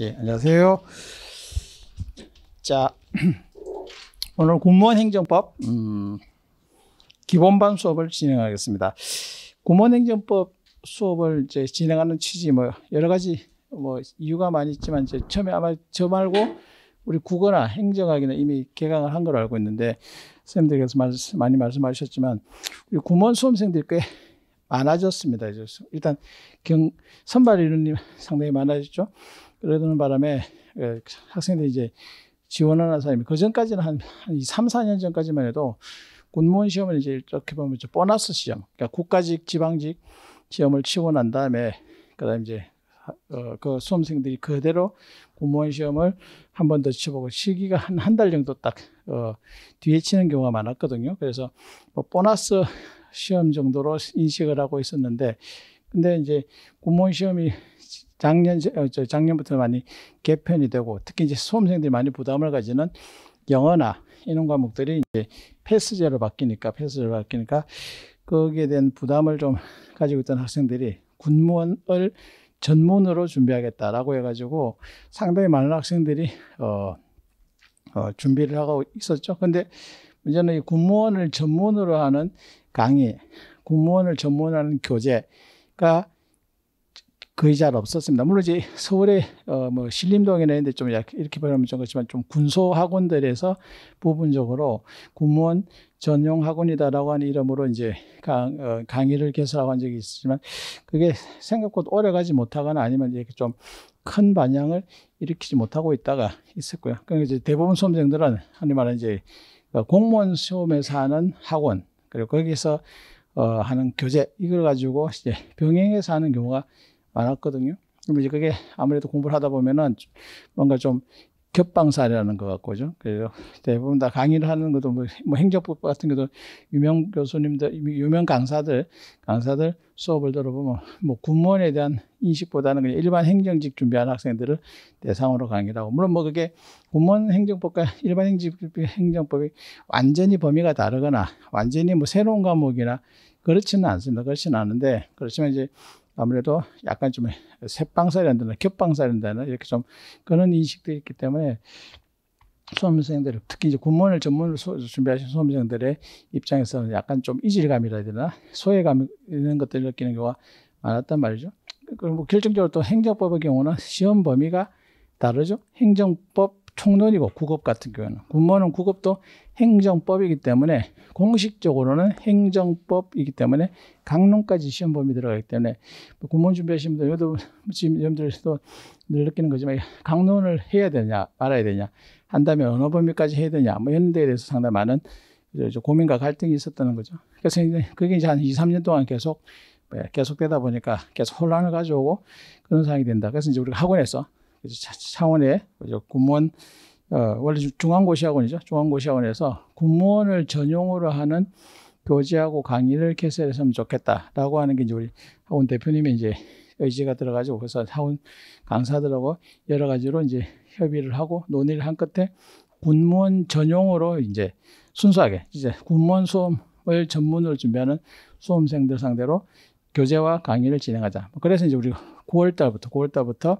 예, 안녕하세요. 자, 오늘 공무원 행정법 음, 기본반 수업을 진행하겠습니다. 공무원 행정법 수업을 이제 진행하는 취지 뭐 여러 가지 뭐 이유가 많이 있지만 이제 처음에 아마 저 말고 우리 국어나 행정학이나 이미 개강을 한 걸로 알고 있는데 선생님들께서 말씀, 많이 말씀하셨지만 우리 공무원 수험생들꽤 많아졌습니다. 일단 경, 선발 인원이 상당히 많아졌죠. 그러는 바람에 예, 학생들이 이제 지원하는 사람이 그 전까지는 한, 한 3, 4년 전까지만 해도 군무원 시험을 이제 이렇게 보면 좀 보너스 시험, 그러니까 국가직, 지방직 시험을 치고 난 다음에 그다음 이제 어, 그 수험생들이 그대로 군무원 시험을 한 번 더 치보고 시기가 한 한 달 정도 딱 어, 뒤에 치는 경우가 많았거든요. 그래서 뭐 보너스 시험 정도로 인식을 하고 있었는데 근데 이제 군무원 시험이 작년 작년부터 많이 개편이 되고 특히 이제 수험생들이 많이 부담을 가지는 영어나 이런 과목들이 이제 패스제로 바뀌니까 패스제로 바뀌니까 거기에 대한 부담을 좀 가지고 있던 학생들이 군무원을 전문으로 준비하겠다라고 해가지고 상당히 많은 학생들이 어, 어 준비를 하고 있었죠. 근데 문제는 이 군무원을 전문으로 하는 강의, 군무원을 전문하는 교재가 거의 잘 없었습니다. 물론 이제 서울의 어뭐 신림동이나 이런데 좀 이렇게 보면 좀 그렇지만 좀 군소 학원들에서 부분적으로 군무원 전용 학원이다라고 하는 이름으로 이제 강, 어, 강의를 개설하고 한 적이 있지만 그게 생각보다 오래 가지 못하거나 아니면 이렇게 좀큰 반향을 일으키지 못하고 있다가 있었고요. 그러니까 이제 대부분 수험생들은 흔히 말하 이제 그 공무원 시험에서 하는 학원 그리고 거기서 어, 하는 교재 이걸 가지고 이제 병행해서 하는 경우가 많았거든요. 이제 그게 아무래도 공부를 하다 보면은 뭔가 좀 겹방사라는 것 같고죠. 그래서 대부분 다 강의를 하는 것도 뭐, 뭐 행정법 같은 것도 유명 교수님들, 유명 강사들, 강사들 수업을 들어보면 뭐 군무원에 대한 인식보다는 그냥 일반 행정직 준비하는 학생들을 대상으로 강의를 하고 물론 뭐 그게 군무원 행정법과 일반 행정법이 완전히 범위가 다르거나 완전히 뭐 새로운 과목이나 그렇지는 않습니다. 그렇지는 않은데 그렇지만 이제 아무래도 약간 좀 새방살이란다나 겹방살이란다나 이렇게 좀 그런 인식들이 있기 때문에 수험생들 특히 이제 군문을 전문으로 준비하신 수험생들의 입장에서는 약간 좀 이질감이라 해야 되나 소외감 이런 것들을 느끼는 경우가 많았단 말이죠. 그리고 결정적으로 또 행정법의 경우는 시험 범위가 다르죠. 행정법 총론이고 국업 같은 경우는 군무원 은 국업도 행정법이기 때문에 공식적으로는 행정법이기 때문에 강론까지 시험 범위 들어가기 때문에 뭐 군무원 준비하시는 분들 여도 지금 여러분들도 늘 느끼는 거지만 강론을 해야 되냐 말아야 되냐 한다면 어느 범위까지 해야 되냐 뭐 이런 데에 대해서 상당히 많은 고민과 갈등이 있었다는 거죠. 그래서 이제 그게 이제 한 2, 3년 동안 계속 예, 계속되다 보니까 계속 혼란을 가져오고 그런 상황이 된다. 그래서 이제 우리가 학원에서 창원에 군무원 어, 원래 중앙고시학원이죠. 중앙고시학원에서 군무원을 전용으로 하는 교재하고 강의를 개설했으면 좋겠다라고 하는 게 이제 우리 학원 대표님의 이제 의지가 들어가지고 그래서 학원 강사들하고 여러 가지로 이제 협의를 하고 논의를 한 끝에 군무원 전용으로 이제 순수하게 이제 군무원 수업을 전문으로 준비하는 수험생들 상대로 교재와 강의를 진행하자. 뭐 그래서 이제 우리가 9월 달부터 9월 달부터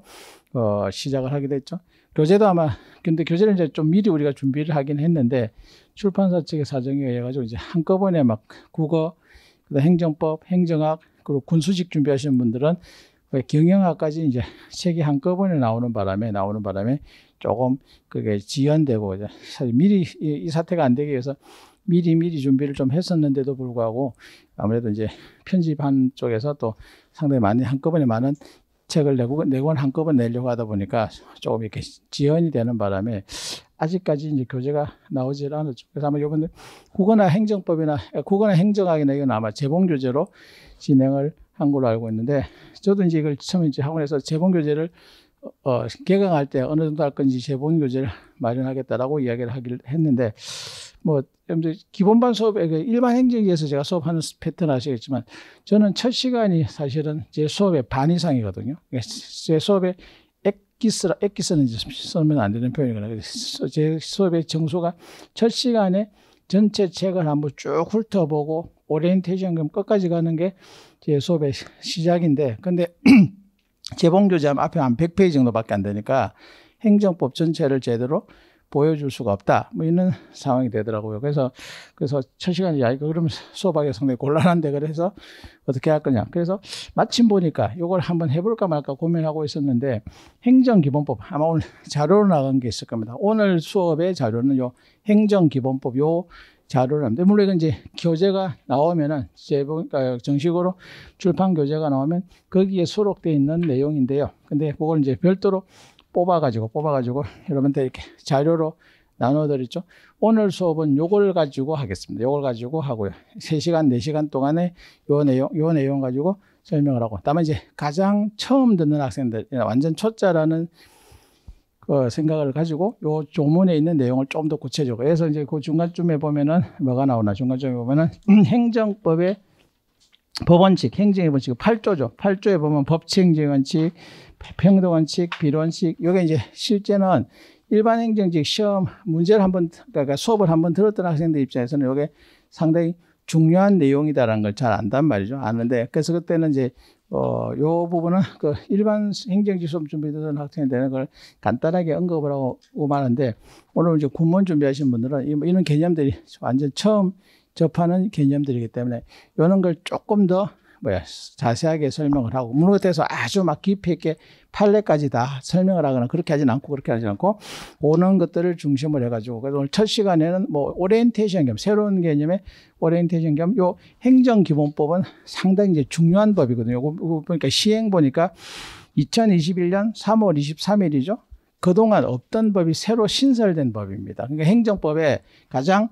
어, 시작을 하게 됐죠. 교재도 아마 근데 교재는 이제 좀 미리 우리가 준비를 하긴 했는데 출판사 측의 사정에 의해 가지고 이제 한꺼번에 막 국어, 그다음 행정법, 행정학 그리고 군수직 준비하시는 분들은 경영학까지 이제 책이 한꺼번에 나오는 바람에 나오는 바람에 조금 그게 지연되고 이제 사실 미리 이, 사태가 안 되기 위해서 미리 미리 준비를 좀 했었는데도 불구하고 아무래도 이제 편집한 쪽에서 또 상당히 많이 한꺼번에 많은 책을 내고 내권 한꺼번에 내려고 하다 보니까 조금 이렇게 지연이 되는 바람에 아직까지 이제 교재가 나오질 않았죠. 그래서 아마 이번에 국어나 행정법이나 아, 국어나 행정학이나 이건 아마 재봉 교재로 진행을 한 걸로 알고 있는데 저도 이제 이걸 처음 이제 학원에서 재봉 교재를 어, 개강할 때 어느 정도 할 건지 재본 교재를 마련하겠다라고 이야기를 하기를 했는데 뭐 여러분들 기본반 수업에 그 일반 행정에서 제가 수업하는 패턴 아시겠지만 저는 첫 시간이 사실은 제 수업의 반 이상이거든요. 그러니까 제 수업에 액기스라 액기스는 쓰면 안 되는 표현이거든요. 제 수업의 정수가 첫 시간에 전체 책을 한번 쭉 훑어보고 오리엔테이션 그럼 끝까지 가는 게 제 수업의 시작인데 근데 재봉 교재하면 앞에 한 100페이지 정도밖에 안 되니까 행정법 전체를 제대로 보여줄 수가 없다. 뭐 이런 상황이 되더라고요. 그래서 그래서 첫 시간에 야 이거 그러면 수업하기 가 상당히 곤란한데 그래서 어떻게 할 거냐. 그래서 마침 보니까 이걸 한번 해볼까 말까 고민하고 있었는데 행정기본법 아마 오늘 자료로 나간 게 있을 겁니다. 오늘 수업의 자료는 요 행정기본법 요 자료를 합니다. 물론 이제 교재가 나오면은 제 그 정식으로 출판 교재가 나오면 거기에 수록되어 있는 내용인데요. 근데 그걸 이제 별도로 뽑아가지고 뽑아가지고 여러분들 이렇게 자료로 나눠드렸죠. 오늘 수업은 요걸 가지고 하겠습니다. 요걸 가지고 하고요. 3시간, 4시간 동안에 요 내용, 요 내용 가지고 설명을 하고. 다만 이제 가장 처음 듣는 학생들, 완전 초짜라는 그 생각을 가지고 요 조문에 있는 내용을 좀 더 구체적으로 해서 이제 그 중간쯤에 보면은 뭐가 나오나 중간쯤에 보면은 음, 행정법의 법원칙, 행정의 원칙 8조죠. 그 8조에 보면 법치행정 원칙, 평등 원칙, 비원칙 요게 이제 실제는 일반 행정직 시험 문제를 한번 그러니까 수업을 한번 들었던 학생들 입장에서는 요게 상당히 중요한 내용이다라는 걸 잘 안단 말이죠. 아는데 그래서 그때는 이제 어, 요 부분은 그 일반 행정지 수업 준비되는 학생이 되는 걸 간단하게 언급을 하고 말많는데 오늘 이제 군문 준비하신 분들은 뭐 이런 개념들이 완전 처음 접하는 개념들이기 때문에 이런 걸 조금 더 뭐야 자세하게 설명을 하고 문에 대해서 아주 막 깊이 있게 판례까지다 설명을 하거나 그렇게 하진 않고 그렇게 하지 않고 오는 것들을 중심으로 해가지고 그래서 오늘 첫 시간에는 뭐 오리엔테이션 겸 새로운 개념의 오리엔테이션 겸 요 행정기본법은 상당히 이제 중요한 법이거든요. 요거 보니까 시행 보니까 2021년 3월 23일이죠. 그동안 없던 법이 새로 신설된 법입니다. 그러니까 행정법의 가장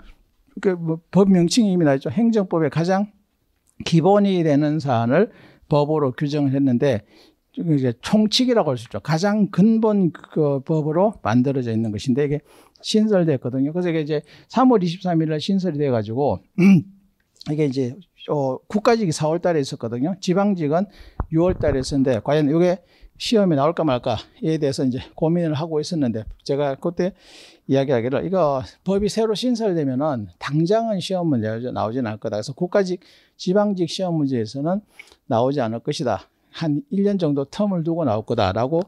그법 뭐 명칭이 이미 나있죠. 행정법의 가장 기본이 되는 사안을 법으로 규정을 했는데 이제 총칙이라고 할 수 있죠. 가장 근본 그 법으로 만들어져 있는 것인데 이게 신설됐거든요. 그래서 이게 이제 3월 23일 날 신설이 돼 가지고 이게 이제 어 국가직이 4월 달에 있었거든요. 지방직은 6월 달에 있었는데 과연 이게 시험이 나올까 말까에 대해서 이제 고민을 하고 있었는데 제가 그때 이야기하기를 이거 법이 새로 신설되면은 당장은 시험 문제 가 나오진 않을 거다. 그래서 국가직 지방직 시험 문제에서는 나오지 않을 것이다. 한 1년 정도 텀을 두고 나올 거다라고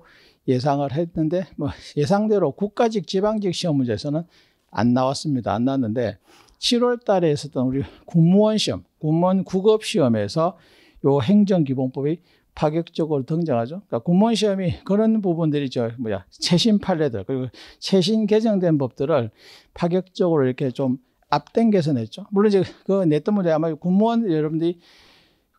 예상을 했는데 뭐 예상대로 국가직 지방직 시험 문제에서는 안 나왔습니다. 안 나왔는데 7월 달에 있었던 우리 공무원 시험, 공무원 국업 시험에서 요 행정 기본법이 파격적으로 등장하죠. 그러니까 공무원 시험이 그런 부분들이 저 뭐야 최신 판례들 그리고 최신 개정된 법들을 파격적으로 이렇게 좀 앞당겨서 냈죠. 물론 이제 그 냈던 문제 아마 공무원 여러분들이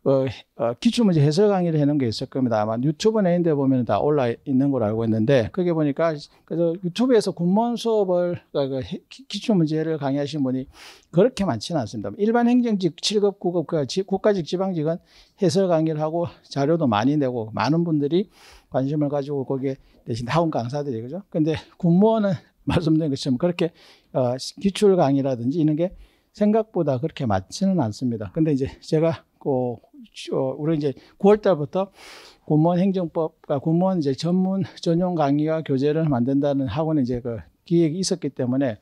어, 어, 기출문제 해설 강의를 해놓은 게 있을 겁니다. 아마 유튜브 내인데 보면 다 올라 있는 걸 알고 있는데 그게 보니까 그래서 유튜브에서 군문 수업을 그, 그 기출문제를 강의하신 분이 그렇게 많지는 않습니다. 일반 행정직 7급, 9급 그, 국가직, 지방직은 해설 강의를 하고 자료도 많이 내고 많은 분들이 관심을 가지고 거기에 대신 나온 강사들이 그죠? 근데 군무원은 말씀드린 것처럼 그렇게 어, 기출 강의라든지 이런 게 생각보다 그렇게 많지는 않습니다. 근데 이제 제가 어, 우리 이제 9월 달부터 공무원 행정법 그러니까 공무원 이제 전문 전용 강의와 교재를 만든다는 학원에 이제 그 기획이 있었기 때문에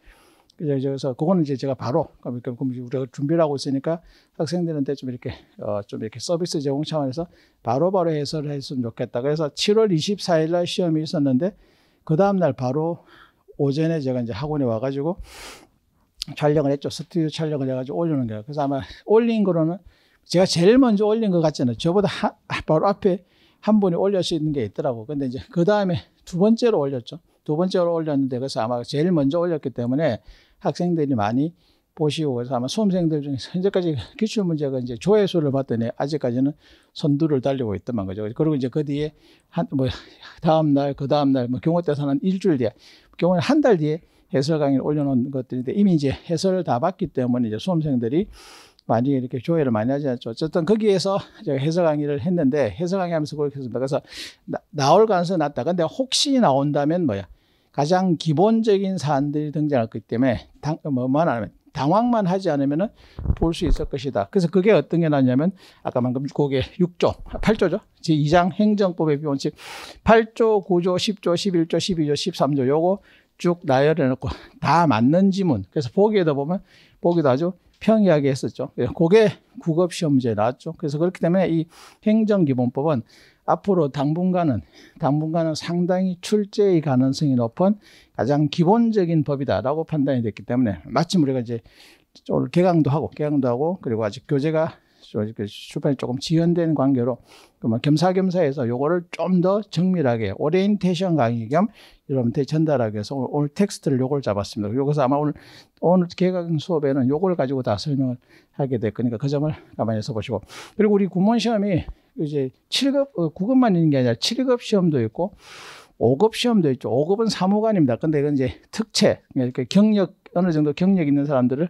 그래서 그거는 이제 제가 바로 그러니까 우리가 준비를 하고 있으니까 학생들한테 좀 이렇게 어, 좀 이렇게 서비스 제공 차원에서 바로바로 해설을 했으면 좋겠다. 그래서 7월 24일 날 시험이 있었는데 그 다음 날 바로 오전에 제가 이제 학원에 와가지고 촬영을 했죠. 스튜디오 촬영을 해가지고 올리는 거예요. 그래서 아마 올린 거로는 제가 제일 먼저 올린 것 같잖아요. 저보다 하, 바로 앞에 한 분이 올려있는 게 있더라고. 근데 이제 그 다음에 두 번째로 올렸죠. 두 번째로 올렸는데 그래서 아마 제일 먼저 올렸기 때문에 학생들이 많이 보시고 그래서 아마 수험생들 중에서 현재까지 기출문제가 이제 조회수를 봤더니 아직까지는 선두를 달리고 있더만 거죠. 그리고 이제 그 뒤에 한, 뭐, 다음 날, 그 다음 날, 뭐, 경호 때서는 일주일 뒤에, 경우는한 달 뒤에 해설 강의를 올려놓은 것들인데 이미 이제 해설을 다 봤기 때문에 이제 수험생들이 많이 이렇게 조회를 많이 하지 않죠. 어쨌든 거기에서 제가 해설 강의를 했는데 해설 강의하면서 그렇게 했습니다. 그래서 나, 올 가능성이 낮다. 근데 혹시 나온다면 뭐야? 가장 기본적인 사안들이 등장했기 때문에 당, 뭐만 뭐 하면 당황만 하지 않으면은 볼 수 있을 것이다. 그래서 그게 어떤 게 나냐면 아까 방금 고게 6조, 8조죠. 제 2장 행정법의 비원칙 8조, 9조, 10조, 11조, 12조, 13조 요거 쭉 나열해 놓고 다 맞는 지문. 그래서 보기에도 보면 보기도 아주 평 이야기했었죠. 예, 그게 국업시험 제 나왔죠. 그래서 그렇기 때문에 이 행정기본법은 앞으로 당분간은 당분간은 상당히 출제의 가능성이 높은 가장 기본적인 법이다라고 판단이 됐기 때문에 마침 우리가 이제 오늘 개강도 하고 개강도 하고 그리고 아직 교재가 출판이 조금 지연된 관계로 그러 겸사겸사해서 요거를 좀 더 정밀하게 오리엔테이션 강의 겸 여러분한테 전달하기 위해서 오늘, 텍스트를 요걸 잡았습니다. 요것서 아마 오늘 오늘 개강 수업에는 요걸 가지고 다 설명을 하게 될 거니까 그 점을 가만히 있어 보시고 그리고 우리 구몬 시험이 이제 7급 9급만 어, 있는 게 아니라 7급 시험도 있고 5급 시험도 있죠. 5급은 사무관입니다. 근데 이건 이제 특채, 그러니 경력, 어느 정도 경력 있는 사람들을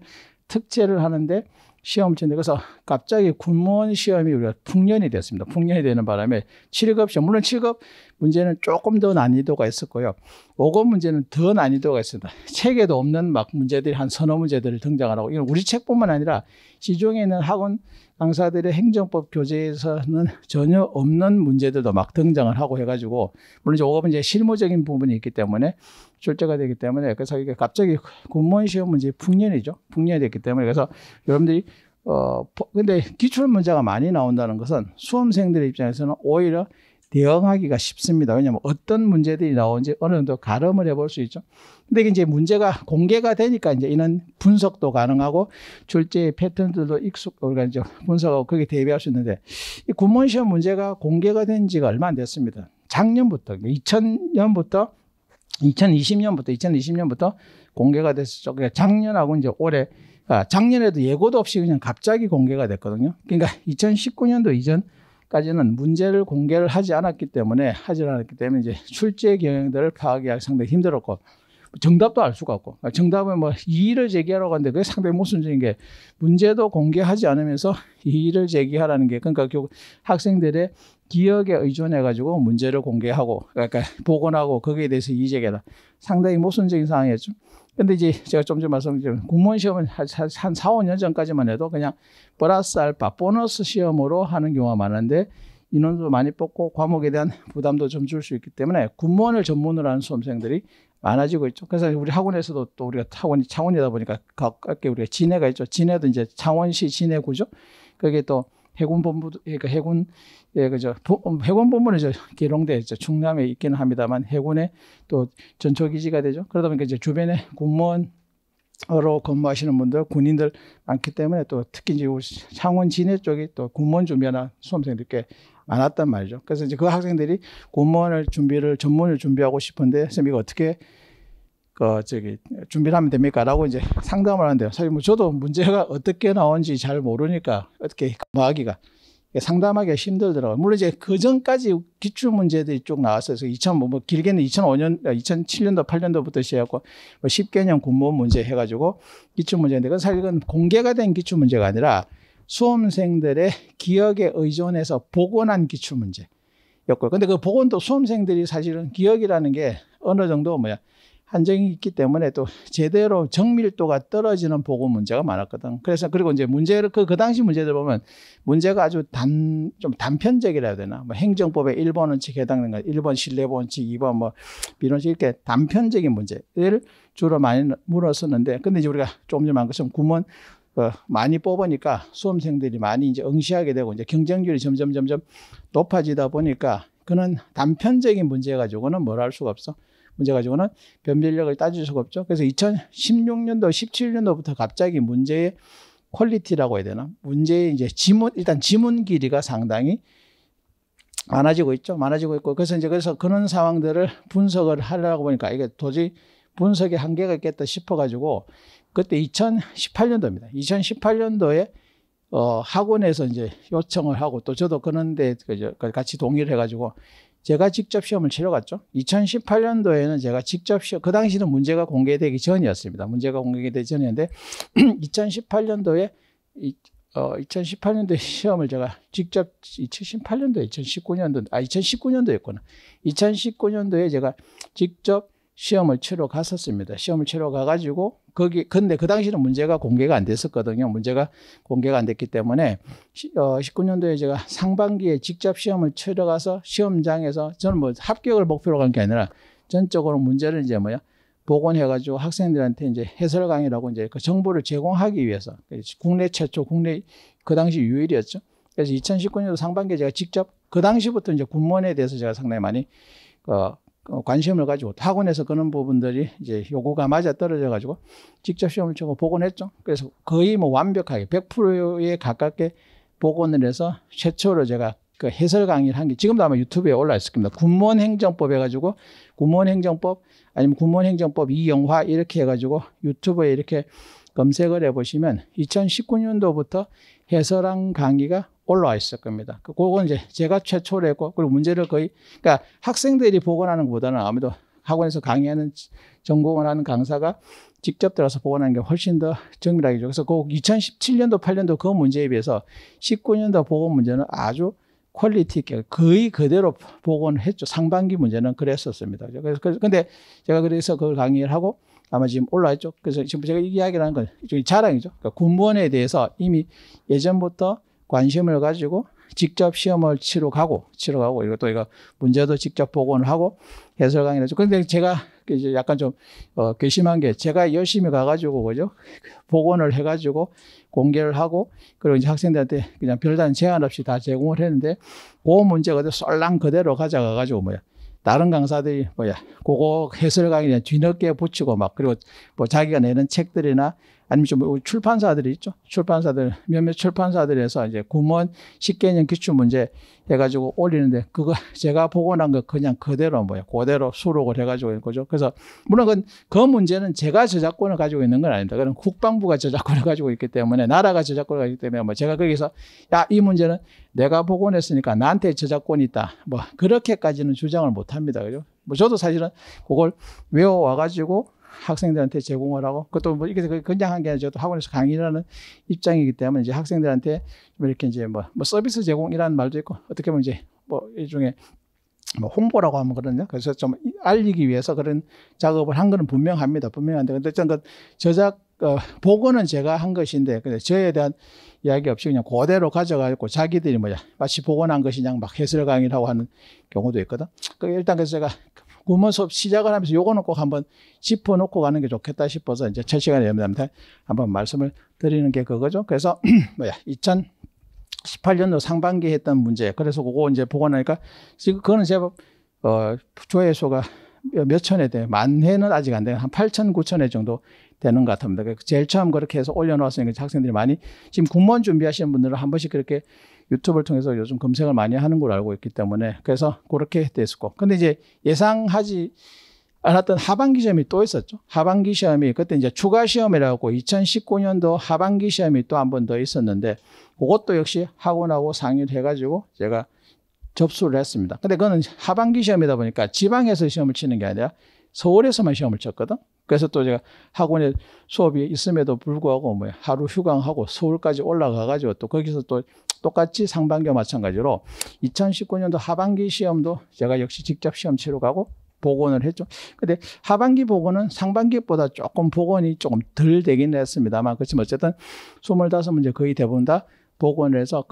특채를 하는데 시험 치는데 그래서 갑자기 군무원 시험이 우리가 풍년이 됐습니다. 풍년이 되는 바람에 7급 시험, 물론 7급 문제는 조금 더 난이도가 있었고요. 5급 문제는 더 난이도가 있습니다. 책에도 없는 막 문제들이 한 서너 문제들을 등장하라고. 이건 우리 책뿐만 아니라 시중에 있는 학원 강사들의 행정법 교재에서는 전혀 없는 문제들도 막 등장을 하고 해가지고 물론 이제 오업 이제 실무적인 부분이 있기 때문에 출제가 되기 때문에 그래서 이게 갑자기 군무원 시험 문제 풍년이죠 풍년이 됐기 때문에 그래서 여러분들이 어 근데 기출 문제가 많이 나온다는 것은 수험생들의 입장에서는 오히려 대응하기가 쉽습니다. 왜냐면 어떤 문제들이 나오는지 어느 정도 가름을 해볼 수 있죠. 근데 이제 문제가 공개가 되니까 이제 이런 분석도 가능하고 출제 패턴들도 익숙, 우리가 그러니까 이제 분석하고 거기에 대비할 수 있는데 이 구몬 시험 문제가 공개가 된 지가 얼마 안 됐습니다. 작년부터, 2000년부터 2020년부터 2020년부터 공개가 됐었죠. 그러니까 작년하고 이제 올해 아, 작년에도 예고도 없이 그냥 갑자기 공개가 됐거든요. 그러니까 2019년도 이전까지는 문제를 공개를 하지 않았기 때문에 하지 않았기 때문에 이제 출제 경향들을 파악하기 상당히 힘들었고 정답도 알 수가 없고 그러니까 정답은 뭐 이의를 제기하라고 하는데 그게 상당히 모순적인 게 문제도 공개하지 않으면서 이의를 제기하라는 게 그러니까 결국 학생들의 기억에 의존해 가지고 문제를 공개하고 그러니까 복원하고 거기에 대해서 이의 제기하라 상당히 모순적인 상황이었죠. 근데 이제 제가 좀전에 말씀드린 공무원 시험은 한 4, 5년 전까지만 해도 그냥 플러스 알파 보너스 시험으로 하는 경우가 많은데 인원도 많이 뽑고 과목에 대한 부담도 좀 줄 수 있기 때문에 군무원을 전문으로 하는 수험생들이 많아지고 있죠. 그래서 우리 학원에서도 또 우리가 학원이 창원이다 보니까 가깝게 우리가 진해가 있죠. 진해도 이제 창원시 진해 구죠. 거기에 또 해군 본부 그러니까 해군 예 그죠 음, 해군 본부는 저 기롱대 있죠. 충남에 있기는 합니다만 해군의 또 전초 기지가 되죠. 그러다 보니까 이제 주변에 군무원 으로 근무하시는 분들 군인들 많기 때문에 또 특히 이제 창원 진해 쪽이 또 군무원 주변에 수험생들께 많았단 말이죠. 그래서 이제 그 학생들이 공무원을 준비를 전문을 준비하고 싶은데 선생님 이거 어떻게 그 저기 준비를 하면 됩니까라고 이제 상담을 하는데요. 사실 뭐 저도 문제가 어떻게 나온지 잘 모르니까 어떻게 하기가 상담하기가 힘들더라고요. 물론 이제 그 전까지 기출 문제들이 쭉 나왔어서 2000, 뭐, 뭐, 길게는 2005년, 2007년도, 아, 8년도부터 시작하고 뭐 10개년 공무원 문제 해가지고 기출 문제인데, 그건 사실은 공개가 된 기출 문제가 아니라 수험생들의 기억에 의존해서 복원한 기출 문제였고요. 근데 그 복원도 수험생들이 사실은 기억이라는 게 어느 정도 뭐야 한정이 있기 때문에 또 제대로 정밀도가 떨어지는 보고 문제가 많았거든. 그래서 그리고 이제 문제를 그, 그 당시 문제들 보면 문제가 아주 단 좀 단편적이라 해야 되나? 뭐 행정법의 1번 원칙 해당되는 거, 1번 신뢰보 원칙, 2번 뭐 비론칙 이렇게 단편적인 문제를 주로 많이 물었었는데, 근데 이제 우리가 조금 전에 한 것처럼 구문 어, 많이 뽑으니까 수험생들이 많이 이제 응시하게 되고 이제 경쟁률이 점점 점점 높아지다 보니까 그는 단편적인 문제 가지고는 뭘 할 수가 없어. 문제 가지고는 변별력을 따질 수가 없죠. 그래서 2016년도, 17년도부터 갑자기 문제의 퀄리티라고 해야 되나? 문제의 이제 지문, 일단 지문 길이가 상당히 많아지고 있죠. 많아지고 있고. 그래서 이제 그래서 그런 상황들을 분석을 하려고 보니까 이게 도저히 분석의 한계가 있겠다 싶어가지고 그때 2018년도입니다. 2018년도에 어, 학원에서 이제 요청을 하고 또 저도 그런데 그 같이 동의를 해가지고 제가 직접 시험을 치러 갔죠. 2018년도에는 제가 직접 시험, 그 당시는 문제가 공개되기 전이었습니다. 문제가 공개되기 전이었는데 2018년도에 이, 어, 2018년도에 시험을 제가 직접 2018년도에 2019년도 아 2019년도였구나. 2019년도에 제가 직접 시험을 치러 갔었습니다. 시험을 치러 가가지고 거기 근데 그 당시는 문제가 공개가 안 됐었거든요. 문제가 공개가 안 됐기 때문에 시, 어, 19년도에 제가 상반기에 직접 시험을 치러 가서 시험장에서 저는 뭐 합격을 목표로 간 게 아니라 전적으로 문제를 이제 뭐야 복원해가지고 학생들한테 이제 해설 강의라고 이제 그 정보를 제공하기 위해서 국내 최초 국내 그 당시 유일이었죠. 그래서 2019년도 상반기에 제가 직접 그 당시부터 이제 군무원에 대해서 제가 상당히 많이 어, 어, 관심을 가지고 학원에서 그런 부분들이 이제 요구가 맞아 떨어져 가지고 직접 시험을 치고 복원했죠. 그래서 거의 뭐 완벽하게 100%에 가깝게 복원을 해서 최초로 제가 그 해설 강의를 한 게 지금도 아마 유튜브에 올라 있을 겁니다. 군무원 행정법 해가지고 군무원 행정법 아니면 군무원 행정법 이영화 이렇게 해가지고 유튜브에 이렇게 검색을 해보시면 2019년도부터 해설한 강의가 올라와 있을 겁니다. 그, 그건 이제 제가 최초로 했고, 그리고 문제를 거의, 그러니까 학생들이 복원하는 것보다는 아무래도 학원에서 강의하는, 전공을 하는 강사가 직접 들어서 복원하는 게 훨씬 더 정밀하게. 그래서 그 2017년도, 8년도 그 문제에 비해서 19년도 복원 문제는 아주 퀄리티 있게 거의 그대로 복원했죠. 상반기 문제는 그랬었습니다. 그래서, 근데 제가 그래서 그걸 강의를 하고 아마 지금 올라왔죠. 그래서 지금 제가 이야기를 하는 건 자랑이죠. 그러니까 군무원에 대해서 이미 예전부터 관심을 가지고 직접 시험을 치러 가고 치러 가고 이것도 이거 문제도 직접 복원을 하고 해설 강의를 해서 근데 제가 그 이제 약간 좀 어, 괘씸한 게 제가 열심히 가가지고 그죠 복원을 해가지고 공개를 하고 그리고 이제 학생들한테 그냥 별다른 제한 없이 다 제공을 했는데 그 문제가 썰랑 그대로 가져가가지고 뭐야 다른 강사들이 뭐야 그거 해설 강의에 뒤늦게 붙이고 막 그리고 뭐 자기가 내는 책들이나 아니면 좀 뭐 출판사들이 있죠. 출판사들 몇몇 출판사들에서 이제 구문 10개년 기출 문제 해가지고 올리는데 그거 제가 보고 난거 그냥 그대로 뭐야 그대로 수록을 해가지고 있는 거죠 그래서 물론 그, 그 문제는 제가 저작권을 가지고 있는 건 아닙니다. 그럼 국방부가 저작권을 가지고 있기 때문에 나라가 저작권을 가지고 있기 때문에 뭐 제가 거기서 야이 문제는 내가 보고 냈으니까 나한테 저작권이 있다 뭐 그렇게까지는 주장을 못합니다. 그죠? 뭐 저도 사실은 그걸 외워와가지고 학생들한테 제공을 하고 그것도 뭐 이렇게 건장한 게 아니라 저도 학원에서 강의를하는 입장이기 때문에 이제 학생들한테 뭐 이렇게 이제 뭐, 뭐 서비스 제공이라는 말도 있고 어떻게 보면 이제 뭐 일종의 뭐 홍보라고 하면 그러냐. 그래서 좀 알리기 위해서 그런 작업을 한 거는 분명합니다. 분명한데. 근데 일단 그 저작, 어, 보고는 제가 한 것인데, 근데 저에 대한 이야기 없이 그냥 그대로 가져가고 자기들이 뭐야. 마치 복원한 것이냐 막 해설 강의라고 하는 경우도 있거든. 그 일단 그래서 제가 구문 수업 시작을 하면서 요거는 꼭 한번 짚어놓고 가는 게 좋겠다 싶어서 이제 첫 시간에 여러분한테 한번 말씀을 드리는 게 그거죠. 그래서 뭐야 2 0 18년도 상반기 했던 문제. 그래서 그거 이제 보고 나니까 지금 그거는 제법 어 조회수가 몇천 에 돼요. 만 회는 아직 안 돼요. 한 8천, 9천 회 정도 되는 것 같습니다. 제일 처음 그렇게 해서 올려놓았으니까 학생들이 많이 지금 군무원 준비하시는 분들은 한 번씩 그렇게 유튜브를 통해서 요즘 검색을 많이 하는 걸 알고 있기 때문에 그래서 그렇게 됐었고 근데 이제 예상하지 않았던 하반기 시험이 또 있었죠. 하반기 시험이 그때 이제 추가 시험이라고 2019년도 하반기 시험이 또 한 번 더 있었는데 그것도 역시 학원하고 상의를 해가지고 제가 접수를 했습니다. 근데 그거는 하반기 시험이다 보니까 지방에서 시험을 치는 게 아니라 서울에서만 시험을 쳤거든. 그래서 또 제가 학원에 수업이 있음에도 불구하고 뭐 하루 휴강하고 서울까지 올라가가지고 또 거기서 또 똑같이 상반기와 마찬가지로 2019년도 하반기 시험도 제가 역시 직접 시험 치러 가고 복원을 했죠. 근데 하반기 복원은 상반기보다 조금 복원이 조금 덜 되긴 했습니다만 그렇지만 어쨌든 25문제 거의 대부분 다 복원을 해서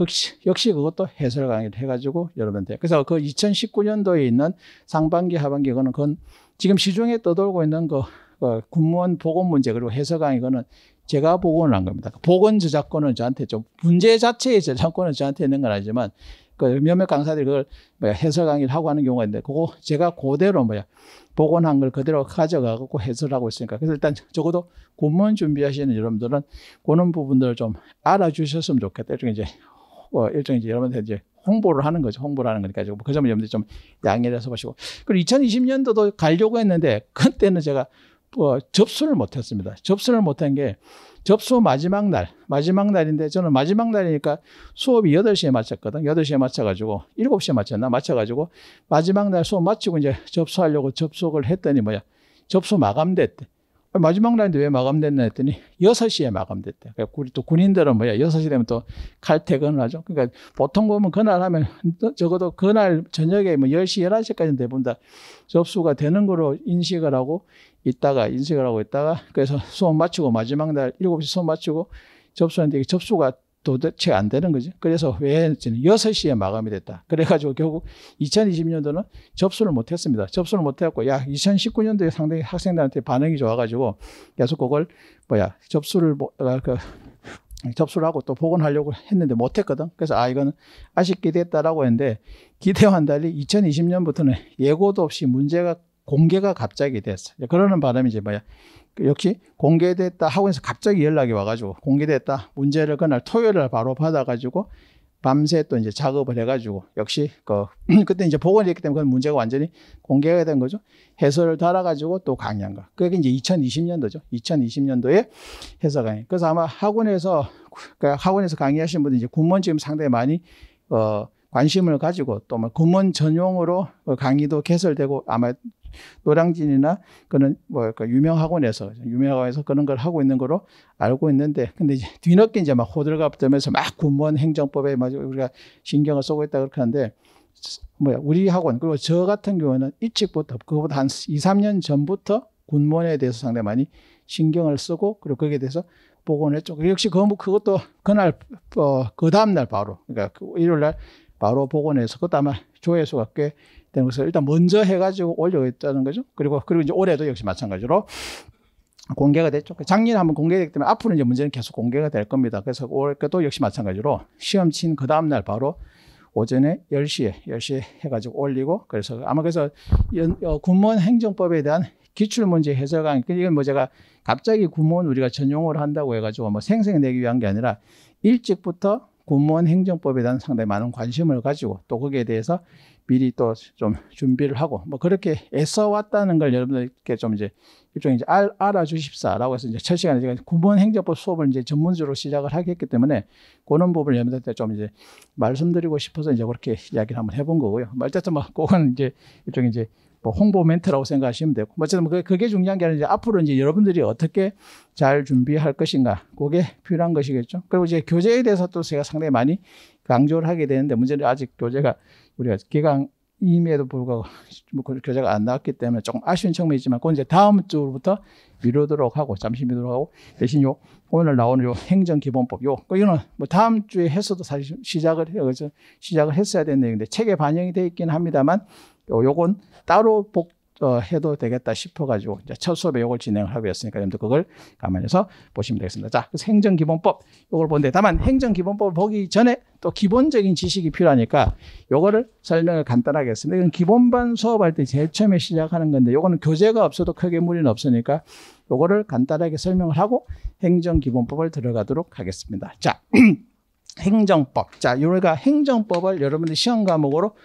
역시 그것도 해설 강의를 해가지고 여러분들테 그래서 그 2019년도에 있는 상반기 하반기 그거는 그건 지금 시중에 떠돌고 있는 그, 그 군무원 보건 문제 그리고 해석강 이거는 제가 복원을 한 겁니다. 복원 저작권은 저한테 좀 문제 자체의 저작권은 저한테 있는 건 아니지만 그 몇몇 강사들이 그걸 뭐야 해설 강의를 하고 하는 경우가 있는데 그거 제가 그대로 뭐야 복원한 걸 그대로 가져가고 해설하고 있으니까 그래서 일단 적어도 군무원 준비하시는 여러분들은 그런 부분들을 좀 알아주셨으면 좋겠다. 이렇게 이제 뭐 어, 일정 이제 여러분들 이제 홍보를 하는 거죠. 홍보를하는 거니까 그 점을 여러분들 좀 양해를 해서 보시고. 그리고 2020년도도 가려고 했는데 그때는 제가 뭐 접수를 못 했습니다. 접수를 못한게 접수 마지막 날, 마지막 날인데 저는 마지막 날이니까 수업이 8시에 마쳤거든. 8시에 마쳐가지고, 7시에 마쳤나? 마쳐가지고, 마지막 날 수업 마치고 이제 접수하려고 접속을 했더니 뭐야. 접수 마감됐대. 마지막 라인데 왜 마감됐나 했더니 6시에 마감됐대. 그러니까 우리 또 군인들은 뭐야, 6시 되면 또 칼퇴근을 하죠. 그러니까 보통 보면 그날 하면 적어도 그날 저녁에 뭐 10시, 11시까지는 대부분 다 접수가 되는 거로 인식을 하고 있다가, 인식을 하고 있다가, 그래서 수업 마치고 마지막 날 7시 수업 마치고 접수하는데 접수가 도대체 안 되는 거죠. 그래서 회의는 6시에 마감이 됐다. 그래가지고 결국 2020년도는 접수를 못 했습니다. 접수를 못했고 야, 2019년도에 상당히 학생들한테 반응이 좋아가지고 계속 그걸, 뭐야, 접수를, 뭐, 아, 그, 접수를 하고 또 복원하려고 했는데 못 했거든. 그래서 아, 이거는 아쉽게 됐다라고 했는데 기대와는 달리 2020년부터는 예고도 없이 문제가 공개가 갑자기 됐어. 그러는 바람에 이제 뭐야. 역시 공개됐다 학원에서 갑자기 연락이 와가지고 공개됐다 문제를 그날 토요일 날 바로 받아가지고 밤새 또 이제 작업을 해가지고 역시 그 그때 이제 보건이 됐기 때문에 그 문제가 완전히 공개가 된 거죠. 해설을 달아가지고 또 강의한 거. 그게 이제 2020년도죠. 2020년도에 해설 강의. 그래서 아마 학원에서 그니까 학원에서 강의하신 분들 이제 군문 지금 상당히 많이 어 관심을 가지고 또뭐 군문 전용으로 어, 강의도 개설되고 아마 노량진이나 그런 뭐랄까 유명 학원에서 유명 학원에서 그런 걸 하고 있는 거로 알고 있는데 근데 이제 뒤늦게 이제 막 호들갑 떨면서 막 군무원 행정법에 우리가 신경을 쓰고 있다 그렇게 하는데 뭐야 우리 학원 그리고 저 같은 경우는 일찍부터 그거보다 한 2, 3년 전부터 군무원에 대해서 상당히 많이 신경을 쓰고 그리고 거기에 대해서 복원을 했죠. 역시 그, 뭐 그것도 그날 어, 그 다음날 바로 그러니까 그 일요일날 바로 복원해서 그것도 아마 조회수가 꽤 되는 것을 일단 먼저 해가지고 올려있다는 거죠. 그리고, 그리고 이제 올해도 역시 마찬가지로 공개가 됐죠. 작년에 한번 공개됐기 때문에 앞으로 이제 문제는 계속 공개가 될 겁니다. 그래서 올해도 역시 마찬가지로 시험 친 그 다음날 바로 오전에 10시에, 10시에 해가지고 올리고 그래서 아마 그래서 연, 어, 군무원 행정법에 대한 기출문제 해설강, 그 이건 뭐 제가 갑자기 군무원 우리가 전용을 한다고 해가지고 뭐 생생 내기 위한 게 아니라 일찍부터 군무원 행정법에 대한 상당히 많은 관심을 가지고 또 거기에 대해서 미리 또 좀 준비를 하고 뭐 그렇게 애써왔다는 걸 여러분들께 좀 이제 일종 의 이제 알, 알 아주십사라고 해서 이제 첫 시간에 제가 구문 행정법 수업을 이제 전문적으로 시작을 하겠기 때문에 그런 부분을 여러분들한테 좀 이제 말씀드리고 싶어서 이제 그렇게 이야기를 한번 해본 거고요. 뭐 어쨌든 뭐 그건 이제 일종 의 이제 뭐 홍보 멘트라고 생각하시면 되고 뭐 어쨌든 뭐 그게, 그게 중요한 게 아니라 이제 앞으로 이제 여러분들이 어떻게 잘 준비할 것인가 그게 필요한 것이겠죠. 그리고 이제 교재에 대해서 또 제가 상당히 많이 강조를 하게 되는데 문제는 아직 교재가 우리가 개강임에도 불구하고 뭐 교재가 안 나왔기 때문에 조금 아쉬운 측면이 있지만 그건 이제 다음 주부터 미루도록 하고 잠시 미루도록 하고 대신 요 오늘 나오는 요 행정기본법 요 이거는 뭐 다음 주에 했어도 사실 시작을 해요. 그래서 시작을 했어야 되는 내용인데 책에 반영이 돼 있긴 합니다만 요건 따로 복 어, 해도 되겠다 싶어가지고 이제 첫 수업에 이걸 진행을 하고 있으니까 여러분들 그걸 감안해서 보시면 되겠습니다. 자, 행정기본법 이걸 보는데 다만 행정기본법을 보기 전에 또 기본적인 지식이 필요하니까 이거를 설명을 간단하게 했습니다. 이건 기본반 수업할 때 제일 처음에 시작하는 건데 이거는 교재가 없어도 크게 무리는 없으니까 이거를 간단하게 설명을 하고 행정기본법을 들어가도록 하겠습니다. 자, 행정법. 자, 요가 행정법을 여러분들 시험 과목으로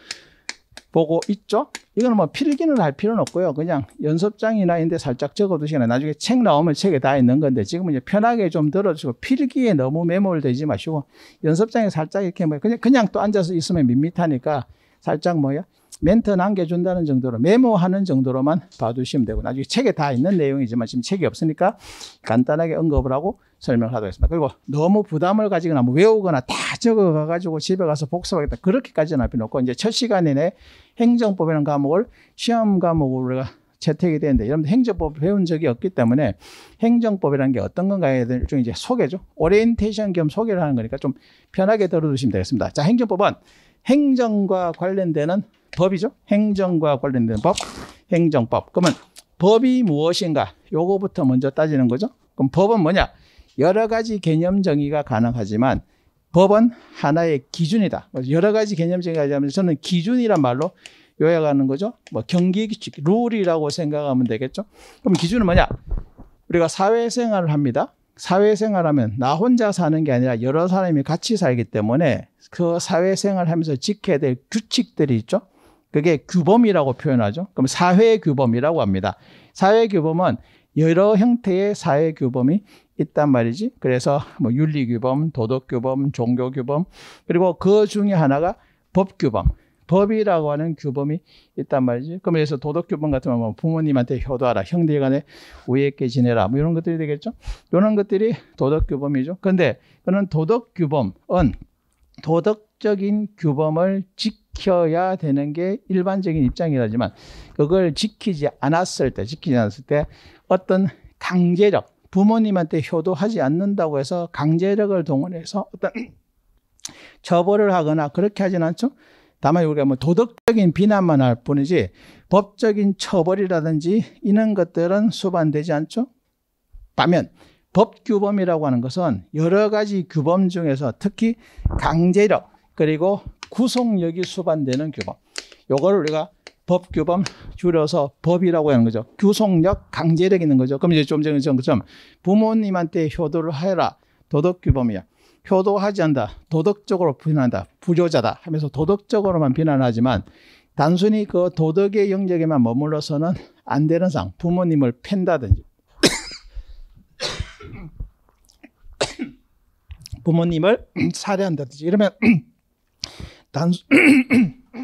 보고 있죠. 이거는 뭐 필기는 할 필요는 없고요. 그냥 연습장이나 인데 살짝 적어두시거나 나중에 책 나오면 책에 다 있는 건데 지금은 이제 편하게 좀 들어주시고 필기에 너무 매몰되지 마시고 연습장에 살짝 이렇게 뭐 그냥 그냥 또 앉아서 있으면 밋밋하니까 살짝 뭐야 멘트 남겨준다는 정도로 메모하는 정도로만 봐두시면 되고 나중에 책에 다 있는 내용이지만 지금 책이 없으니까 간단하게 언급을 하고 설명하도록 을 하겠습니다. 그리고 너무 부담을 가지거나 뭐 외우거나 다 적어가지고 집에 가서 복습하겠다 그렇게까지는 앞에 놓고 이제 첫 시간에 내 행정법이라는 과목을 시험 과목으로 우리가 채택이 되는데 여러분 행정법 배운 적이 없기 때문에 행정법이라는 게 어떤 건가에 대해 좀 이제 소개죠. 오리엔테이션 겸 소개를 하는 거니까 좀 편하게 들어두시면 되겠습니다. 자, 행정법은 행정과 관련되는 법이죠. 행정과 관련된 법, 행정법. 그러면 법이 무엇인가? 요거부터 먼저 따지는 거죠. 그럼 법은 뭐냐? 여러 가지 개념 정의가 가능하지만 법은 하나의 기준이다. 여러 가지 개념 정의가 하자면 저는 기준이란 말로 요약하는 거죠. 뭐 경기 규칙, 룰이라고 생각하면 되겠죠. 그럼 기준은 뭐냐? 우리가 사회생활을 합니다. 사회생활하면 나 혼자 사는 게 아니라 여러 사람이 같이 살기 때문에 그 사회생활 하면서 지켜야 될 규칙들이 있죠. 그게 규범이라고 표현하죠. 그럼 사회 규범이라고 합니다. 사회 규범은 여러 형태의 사회 규범이 있단 말이지. 그래서 뭐 윤리 규범, 도덕 규범, 종교 규범, 그리고 그 중에 하나가 법 규범. 법이라고 하는 규범이 있단 말이지. 그럼 그래서 도덕 규범 같은 경우 부모님한테 효도하라, 형제간에 우애 있게 지내라, 뭐 이런 것들이 되겠죠. 이런 것들이 도덕 규범이죠. 그런데 그는 도덕 규범은 도덕 법적인 규범을 지켜야 되는 게 일반적인 입장이라지만 그걸 지키지 않았을 때, 지키지 않았을 때 어떤 강제력, 부모님한테 효도하지 않는다고 해서 강제력을 동원해서 어떤 처벌을 하거나 그렇게 하진 않죠. 다만 우리가 뭐 도덕적인 비난만 할 뿐이지 법적인 처벌이라든지 이런 것들은 수반되지 않죠. 반면 법규범이라고 하는 것은 여러 가지 규범 중에서 특히 강제력, 그리고 구속력이 수반되는 규범. 요거를 우리가 법규범 줄여서 법이라고 하는 거죠. 규속력, 강제력 있는 거죠. 그럼 이제 좀 전에 전처럼 부모님한테 효도를 해라. 도덕규범이야. 효도하지 않다. 도덕적으로 비난한다. 부조자다. 하면서 도덕적으로만 비난하지만 단순히 그 도덕의 영역에만 머물러서는 안 되는 상. 부모님을 팬다든지. 부모님을 살해한다든지 이러면 단순,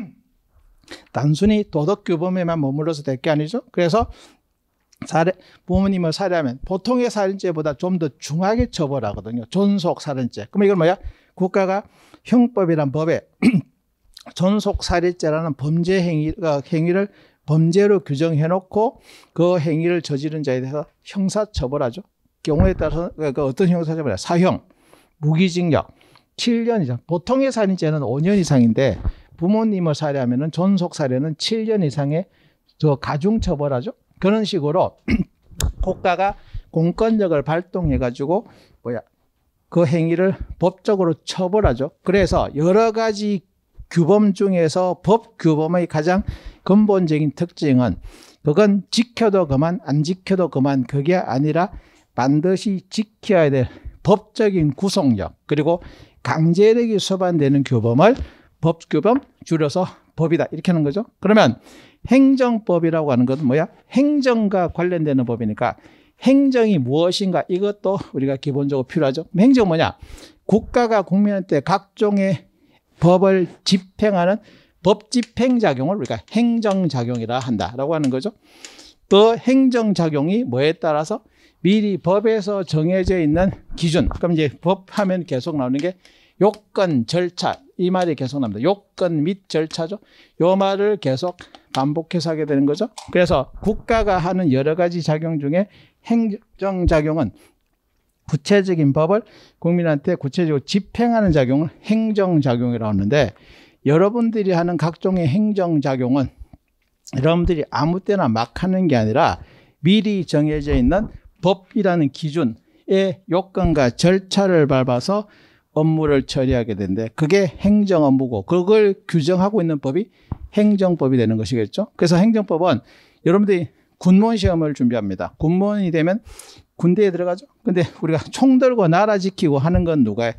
단순히 도덕 규범에만 머물러서 될 게 아니죠. 그래서 살해, 부모님을 살해하면 보통의 살인죄보다 좀 더 중하게 처벌하거든요. 존속 살인죄. 그럼 이건 뭐야? 국가가 형법이란 법에 존속 살인죄라는 범죄 행위, 어, 행위를 범죄로 규정해 놓고 그 행위를 저지른 자에 대해서 형사 처벌하죠. 경우에 따라서 그 어떤 형사 처벌이야? 사형, 무기징역, 7년 이상. 보통의 살인죄는 5년 이상인데 부모님을 살해하면은 존속 살해는 7년 이상의 저 가중 처벌하죠. 그런 식으로 국가가 공권력을 발동해 가지고 뭐야 그 행위를 법적으로 처벌하죠. 그래서 여러 가지 규범 중에서 법 규범의 가장 근본적인 특징은 그건 지켜도 그만 안 지켜도 그만 그게 아니라 반드시 지켜야 될 법적인 구속력 그리고 강제력이 수반되는 교범을 법교범 줄여서 법이다 이렇게 하는 거죠. 그러면 행정법이라고 하는 것은 뭐야? 행정과 관련되는 법이니까 행정이 무엇인가 이것도 우리가 기본적으로 필요하죠. 행정 뭐냐? 국가가 국민한테 각종의 법을 집행하는 법 집행 작용을 우리가 행정 작용이라 한다라고 하는 거죠. 또 행정 작용이 뭐에 따라서 미리 법에서 정해져 있는 기준. 그럼 이제 법 하면 계속 나오는 게 요건 절차 이 말이 계속 나옵니다. 요건 및 절차죠. 요 말을 계속 반복해서 하게 되는 거죠. 그래서 국가가 하는 여러 가지 작용 중에 행정 작용은 구체적인 법을 국민한테 구체적으로 집행하는 작용을 행정 작용이라고 하는데 여러분들이 하는 각종의 행정 작용은 여러분들이 아무 때나 막 하는 게 아니라 미리 정해져 있는 법이라는 기준의 요건과 절차를 밟아서 업무를 처리하게 되는데 그게 행정 업무고 그걸 규정하고 있는 법이 행정법이 되는 것이겠죠. 그래서 행정법은 여러분들이 군무원 시험을 준비합니다. 군무원이 되면 군대에 들어가죠. 근데 우리가 총 들고 나라 지키고 하는 건 누가 해?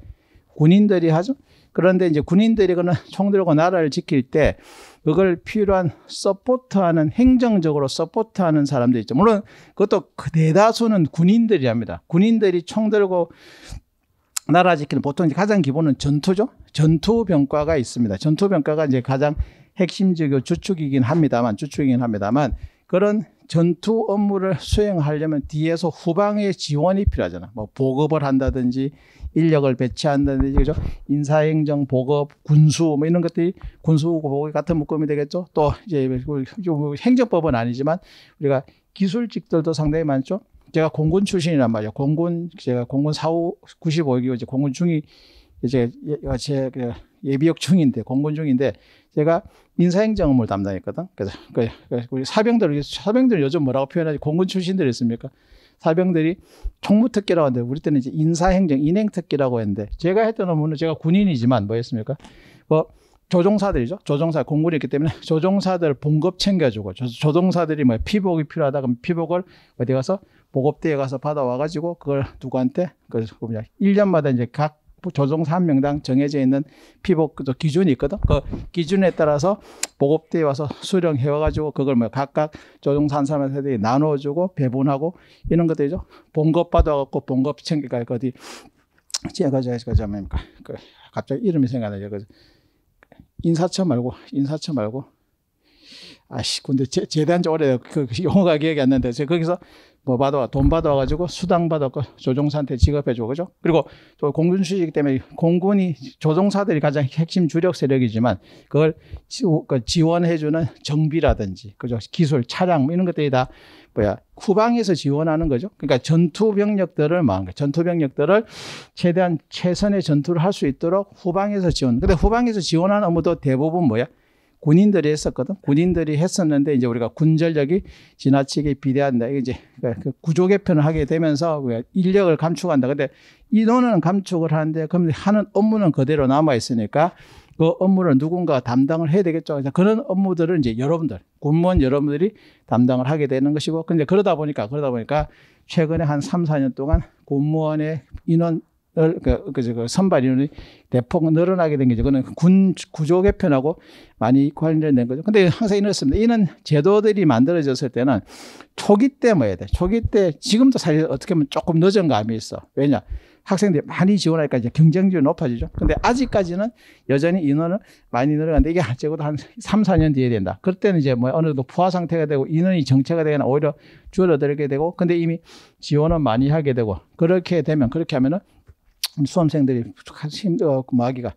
군인들이 하죠. 그런데 이제 군인들이거나 총들고 나라를 지킬 때 그걸 필요한 서포트하는 행정적으로 서포트하는 사람들 있죠. 물론 그것도 그 대다수는 군인들이 합니다. 군인들이 총 들고 나라 지키는 보통 이제 가장 기본은 전투죠. 전투병과가 있습니다. 전투병과가 이제 가장 핵심적이고 주축이긴 합니다만 주축이긴 합니다만 그런 전투 업무를 수행하려면 뒤에서 후방의 지원이 필요하잖아. 뭐 보급을 한다든지 인력을 배치한다든지 그죠? 인사행정 보급 군수 뭐 이런 것들이 군수 보급 같은 묶음이 되겠죠. 또 이제 그 행정법은 아니지만 우리가 기술직들도 상당히 많죠. 제가 공군 출신이란 말이에요. 공군 제가 공군 사후 구십오 기고 이제 공군 중위 이제 예, 예, 제 그 예비역 중인데 공군 중인데 제가 인사행정업을 담당했거든. 그래서 우 그, 사병들 사병들 요즘 뭐라고 표현하지? 공군 출신들 있습니까? 사병들이 총무특기라고 하는데 우리 때는 이제 인사행정 인행특기라고 했는데 제가 했던 업무는 제가 군인이지만 뭐였습니까? 뭐 조종사들이죠. 조종사 공군이 있기 때문에 조종사들 봉급 챙겨주고 조, 종사들이뭐 피복이 필요하다 그러면 피복을 어디 가서 보급대에 가서 받아와가지고 그걸 누구한테 그 뭐냐 1년마다 이제 각뭐 조종사 한 명당 정해져 있는 피복 그 기준이 있거든. 그 기준에 따라서 보급대에 와서 수령해 와가지고 그걸 뭐 각각 조종사 한 사람한테 나눠주고 배분하고 이런 것들이죠. 본급 받아갖고 본급 챙기가 그 어디 제가 제가 제가 뭡니까? 그 갑자기 이름이 생각나요. 그 인사처 말고 인사처 말고 아씨 근데 제 재단지 오래돼그 용어가 기억이 안 나는데 제가 거기서 뭐 받아와 돈 받아와가지고 수당 받았고 조종사한테 지급해줘 그죠? 그리고 또 공군 수지이기 때문에 공군이 조종사들이 가장 핵심 주력 세력이지만 그걸 그 지원해주는 정비라든지 그죠? 기술 차량 뭐 이런 것들이 다 뭐야 후방에서 지원하는 거죠. 그러니까 전투 병력들을 막 전투 병력들을 최대한 최선의 전투를 할 수 있도록 후방에서 지원. 근데 후방에서 지원하는 업무도 대부분 뭐야? 군인들이 했었거든. 군인들이 했었는데 이제 우리가 군전력이 지나치게 비대한다. 이게 이제 그, 그 구조 개편을 하게 되면서 인력을 감축한다. 근데 인원은 감축을 하는데 그럼 하는 업무는 그대로 남아 있으니까 그 업무를 누군가 담당을 해야 되겠죠. 그런 업무들을 이제 여러분들, 군무원 여러분들이 담당을 하게 되는 것이고, 근데 그러다 보니까, 그러다 보니까 최근에 한 3, 4년 동안 군무원의 인원 그, 그, 그 선발 인원이 대폭 늘어나게 된 거죠. 그는 군 구조 개편하고 많이 관련된 거죠. 근데 항상 이렇습니다. 이는 제도들이 만들어졌을 때는 초기 때 뭐야 돼. 초기 때 지금도 사실 어떻게 보면 조금 늦은 감이 있어. 왜냐? 학생들이 많이 지원하니까 이제 경쟁률이 높아지죠. 근데 아직까지는 여전히 인원을 많이 늘어가는데 이게 적어도 한 3, 4년 뒤에 된다. 그때는 이제 뭐 어느 정도 부화 상태가 되고 인원이 정체가 되거나 오히려 줄어들게 되고 근데 이미 지원은 많이 하게 되고 그렇게 되면 그렇게 하면은 수험생들이 힘들고 뭐 하기가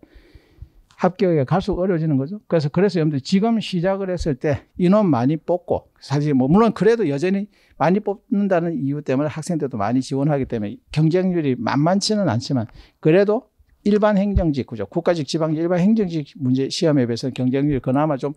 합격에 갈수록 어려워지는 거죠. 그래서 그래서 여러분들 지금 시작을 했을 때 인원 많이 뽑고 사실 뭐 물론 그래도 여전히 많이 뽑는다는 이유 때문에 학생들도 많이 지원하기 때문에 경쟁률이 만만치는 않지만 그래도 일반 행정직 그죠 국가직 지방직 일반 행정직 문제 시험에 비해서 경쟁률이 그나마 좀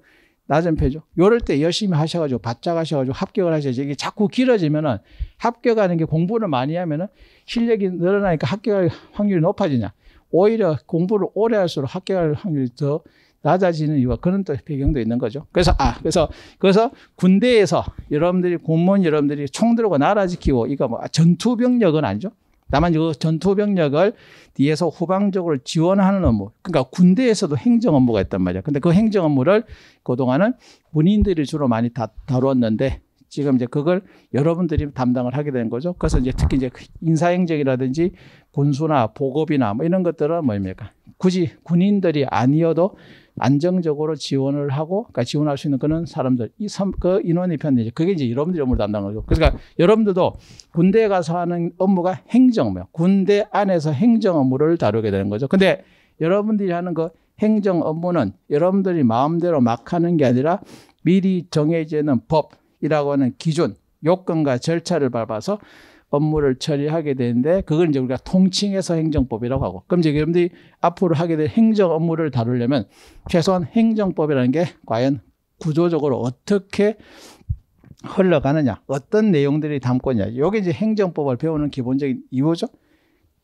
낮은 편이죠. 요럴 때 열심히 하셔가지고 바짝 하셔가지고 합격을 하셔야지. 이게 자꾸 길어지면은 합격하는 게 공부를 많이 하면은 실력이 늘어나니까 합격할 확률이 높아지냐. 오히려 공부를 오래 할수록 합격할 확률이 더 낮아지는 이유가 그런 또 배경도 있는 거죠. 그래서, 아, 그래서, 그래서 군대에서 여러분들이, 공무원 여러분들이 총 들고 나라 지키고, 이거 뭐 전투병력은 아니죠. 다만 그 전투 병력을 뒤에서 후방적으로 지원하는 업무. 그러니까 군대에서도 행정 업무가 있단 말이야. 근데 그 행정 업무를 그동안은 군인들이 주로 많이 다 다루었는데 지금 이제 그걸 여러분들이 담당을 하게 되는 거죠. 그래서 이제 특히 이제 인사행정이라든지 군수나 보급이나 뭐 이런 것들은 뭡니까? 굳이 군인들이 아니어도 안정적으로 지원을 하고 그러니까 지원할 수 있는 그는 사람들 이 섬, 그 인원이 편이지 그게 이제 여러분들이 업무를 담당하는 거죠. 그러니까 여러분들도 군대에 가서 하는 업무가 행정 업무, 군대 안에서 행정 업무를 다루게 되는 거죠. 근데 여러분들이 하는 그 행정 업무는 여러분들이 마음대로 막 하는 게 아니라 미리 정해져있는 법이라고 하는 기준, 요건과 절차를 밟아서 업무를 처리하게 되는데 그걸 이제 우리가 통칭해서 행정법이라고 하고 그럼 이제 여러분들이 앞으로 하게 될 행정 업무를 다루려면 최소한 행정법이라는 게 과연 구조적으로 어떻게 흘러가느냐 어떤 내용들이 담고 있냐 이게 이제 행정법을 배우는 기본적인 이유죠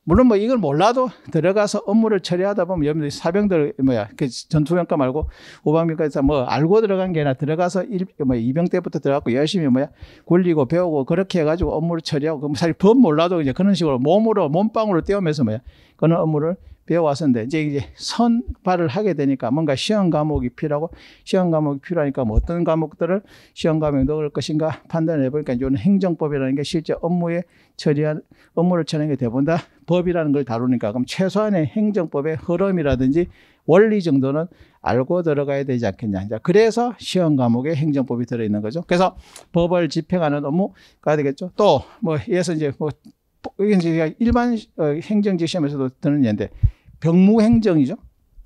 물론 뭐 이걸 몰라도 들어가서 업무를 처리하다 보면 여러분들 사병들 뭐야 그 전투병과 말고 오방병과에서 뭐 알고 들어간 게 아니라 들어가서 일, 뭐 이병 때부터 들어갔고 열심히 뭐야 굴리고 배우고 그렇게 해가지고 업무를 처리하고 그 사실 법 몰라도 이제 그런 식으로 몸으로 몸빵으로 떼어면서 뭐야 그런 업무를 배워왔었는데 이제 이제 선발을 하게 되니까 뭔가 시험 과목이 필요하고 시험 과목이 필요하니까 뭐 어떤 과목들을 시험 과목에 넣을 것인가 판단해 을 보니까 이런 행정법이라는 게 실제 업무에 처리한 업무를 처리하는 게 대본다 법이라는 걸 다루니까 그럼 최소한의 행정법의 흐름이라든지 원리 정도는 알고 들어가야 되지 않겠냐. 자, 그래서 시험 과목에 행정법이 들어있는 거죠. 그래서 법을 집행하는 업무가 되겠죠. 또, 뭐, 예서 이제 뭐, 이게 이제 일반 어 행정지시험에서도 드는 예인데 병무행정이죠.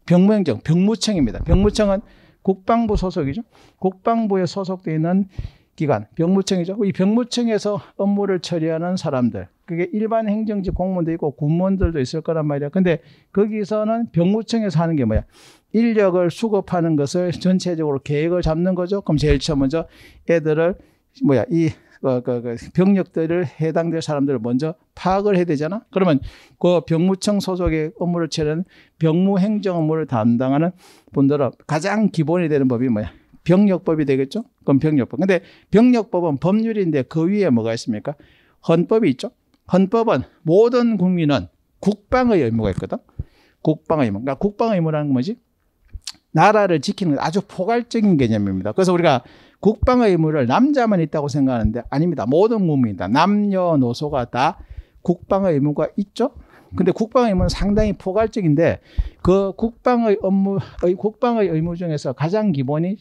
병무행정, 병무청입니다. 병무청은 국방부 소속이죠. 국방부에 소속되어 있는 기관, 병무청이죠. 이 병무청에서 업무를 처리하는 사람들, 그게 일반 행정직 공무원도 있고 군무원들도 있을 거란 말이야. 근데 거기서는 병무청에서 하는 게 뭐야? 인력을 수급하는 것을 전체적으로 계획을 잡는 거죠. 그럼 제일 처음 먼저 애들을 뭐야 이 어, 그, 그, 병력들을 해당될 사람들을 먼저 파악을 해야 되잖아. 그러면 그 병무청 소속의 업무를 처리하는 병무행정 업무를 담당하는 분들은 가장 기본이 되는 법이 뭐야? 병력법이 되겠죠? 그럼 병력법. 근데 병력법은 법률인데 그 위에 뭐가 있습니까? 헌법이 있죠. 헌법은 모든 국민은 국방의 의무가 있거든. 국방의 의무. 그러니까 국방의 의무라는 건 뭐지? 나라를 지키는 아주 포괄적인 개념입니다. 그래서 우리가 국방의 의무를 남자만 있다고 생각하는데 아닙니다. 모든 국민이다. 남녀노소가 다 국방의 의무가 있죠. 근데 국방의 의무는 상당히 포괄적인데 그 국방의 업무, 국방의 의무 중에서 가장 기본이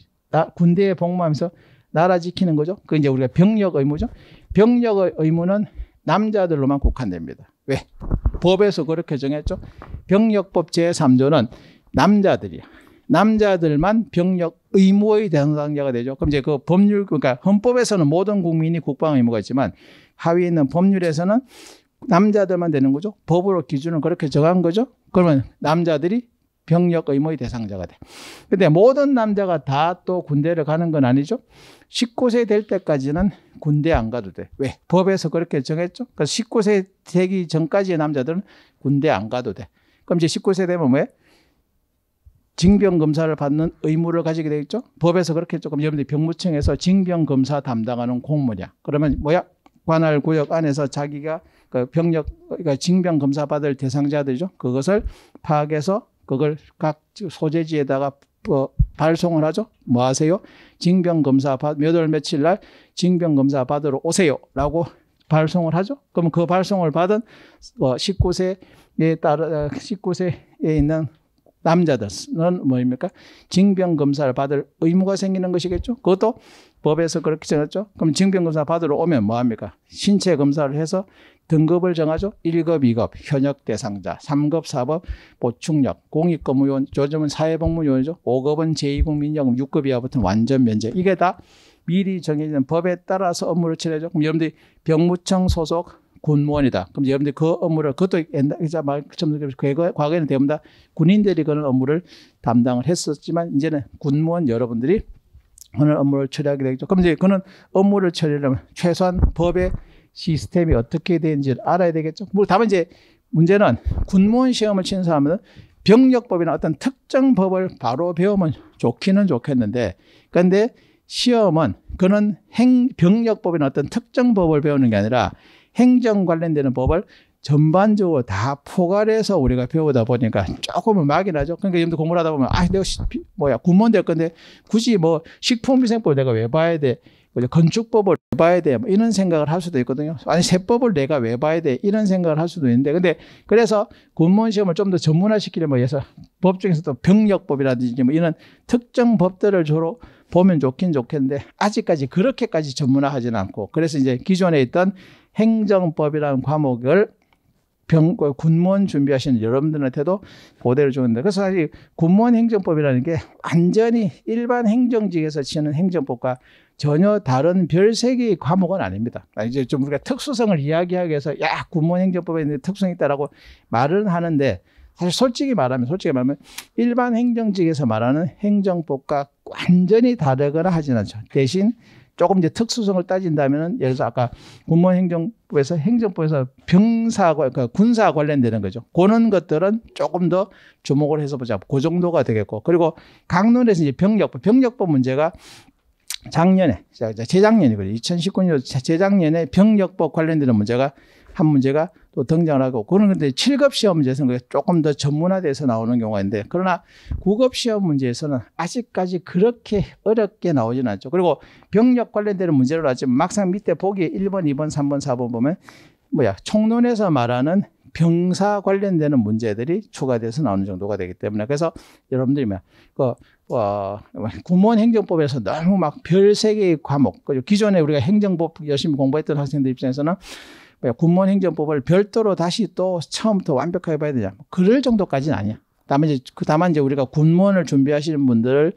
군대에 복무하면서 나라 지키는 거죠. 그 이제 우리가 병력 의무죠. 병력의 의무는 남자들로만 국한됩니다. 왜? 법에서 그렇게 정했죠. 병력법 제3조는 남자들이야. 남자들만 병력 의무의 대상자가 되죠. 그럼 이제 그 법률 그러니까 헌법에서는 모든 국민이 국방 의무가 있지만 하위에 있는 법률에서는 남자들만 되는 거죠. 법으로 기준을 그렇게 정한 거죠. 그러면 남자들이 병력 의무의 대상자가 돼. 근데 모든 남자가 다 또 군대를 가는 건 아니죠. 19세 될 때까지는 군대 안 가도 돼. 왜? 법에서 그렇게 정했죠. 그러니 19세 되기 전까지의 남자들은 군대 안 가도 돼. 그럼 이제 19세 되면 왜? 징병 검사를 받는 의무를 가지게 되겠죠. 법에서 그렇게 조금 여러분들 병무청에서 징병 검사 담당하는 공무냐. 그러면 뭐야? 관할 구역 안에서 자기가 그 병력 그러니까 징병 검사 받을 대상자들죠 그것을 파악해서 그걸 각 소재지에다가 어, 발송을 하죠. 뭐 하세요? 징병 검사 몇월 며칠 날 징병 검사 받으러 오세요라고 발송을 하죠. 그러면 그 발송을 받은 19세에 어, 따라 19세에 있는 남자들은 뭐입니까? 징병검사를 받을 의무가 생기는 것이겠죠? 그것도 법에서 그렇게 정했죠? 그럼 징병검사 받으러 오면 뭐합니까? 신체 검사를 해서 등급을 정하죠? 1급, 2급, 현역 대상자, 3급, 4급, 보충력, 공익근무요원, 요즘은 사회복무요원이죠? 5급은 제2국민연금, 6급 이하부터 완전 면제. 이게 다 미리 정해진 법에 따라서 업무를 치러야죠. 그럼 여러분들이 병무청 소속 군무원이다. 그럼 여러분들 그 업무를 그것도 옛날 말씀드린 그 과거 과거에는 대부분 다 군인들이 그런 업무를 담당을 했었지만 이제는 군무원 여러분들이 오늘 업무를 처리하게 되겠죠. 그럼 이제 그는 업무를 처리하려면 최소한 법의 시스템이 어떻게 되는지를 알아야 되겠죠. 뭐 다만 이제 문제는 군무원 시험을 치는 사람은 병력법이나 어떤 특정 법을 바로 배우면 좋기는 좋겠는데 그런데 시험은 그는 행 병력법이나 어떤 특정 법을 배우는 게 아니라 행정 관련되는 법을 전반적으로 다 포괄해서 우리가 배우다 보니까 조금은 막연하죠. 그러니까 여러분들 공부를 하다 보면, 아, 내가 시, 뭐야, 군무될 건데 굳이 뭐 식품위생법 내가 왜 봐야 돼? 건축법을 왜 봐야 돼? 뭐 이런 생각을 할 수도 있거든요. 아니, 세법을 내가 왜 봐야 돼? 이런 생각을 할 수도 있는데. 근데 그래서 군무 시험을 좀 더 전문화시키려면 위서법 뭐 중에서도 병력법이라든지 뭐 이런 특정 법들을 주로 보면 좋긴 좋겠는데 아직까지 그렇게까지 전문화하지는 않고 그래서 이제 기존에 있던 행정법이라는 과목을 병, 군무원 준비하시는 여러분들한테도 보대를 주는데 그래서 사실 군무원 행정법이라는 게 완전히 일반 행정직에서 치는 행정법과 전혀 다른 별세기 과목은 아닙니다. 아, 이제 좀 우리가 특수성을 이야기하기 위해서 야 군무원 행정법에 있는 특성이 있다라고 말은 하는데 사실 솔직히 말하면 솔직히 말하면 일반 행정직에서 말하는 행정법과 완전히 다르거나 하진 않죠. 대신 조금 이제 특수성을 따진다면 예를 들어서 아까 군무행정부에서 행정부에서 병사 그러니까 군사 관련되는 거죠. 그런 것들은 조금 더 주목을 해서 보자. 그 정도가 되겠고 그리고 강론에서 이제 병력법 병력법 문제가 작년에 재작년이거든요. 2019년 재작년에 병력법 관련되는 문제가 한 문제가 또등장 하고 그런 건데 7급 시험 문제에서는 그게 조금 더 전문화돼서 나오는 경우가 있는데 그러나 9급 시험 문제에서는 아직까지 그렇게 어렵게 나오진 않죠. 그리고 병력 관련되는 문제로 하지만 막상 밑에 보기 1번, 2번, 3번, 4번 보면 뭐야 총론에서 말하는 병사 관련되는 문제들이 추가돼서 나오는 정도가 되기 때문에 그래서 여러분들이 그 어, 구몬 행정법에서 너무 막별세 개의 과목, 기존에 우리가 행정법 열심히 공부했던 학생들 입장에서는 군무원 행정법을 별도로 다시 또 처음부터 완벽하게 봐야 되냐. 뭐 그럴 정도까지는 아니야. 다만 이제, 그 다만 이제 우리가 군무원을 준비하시는 분들만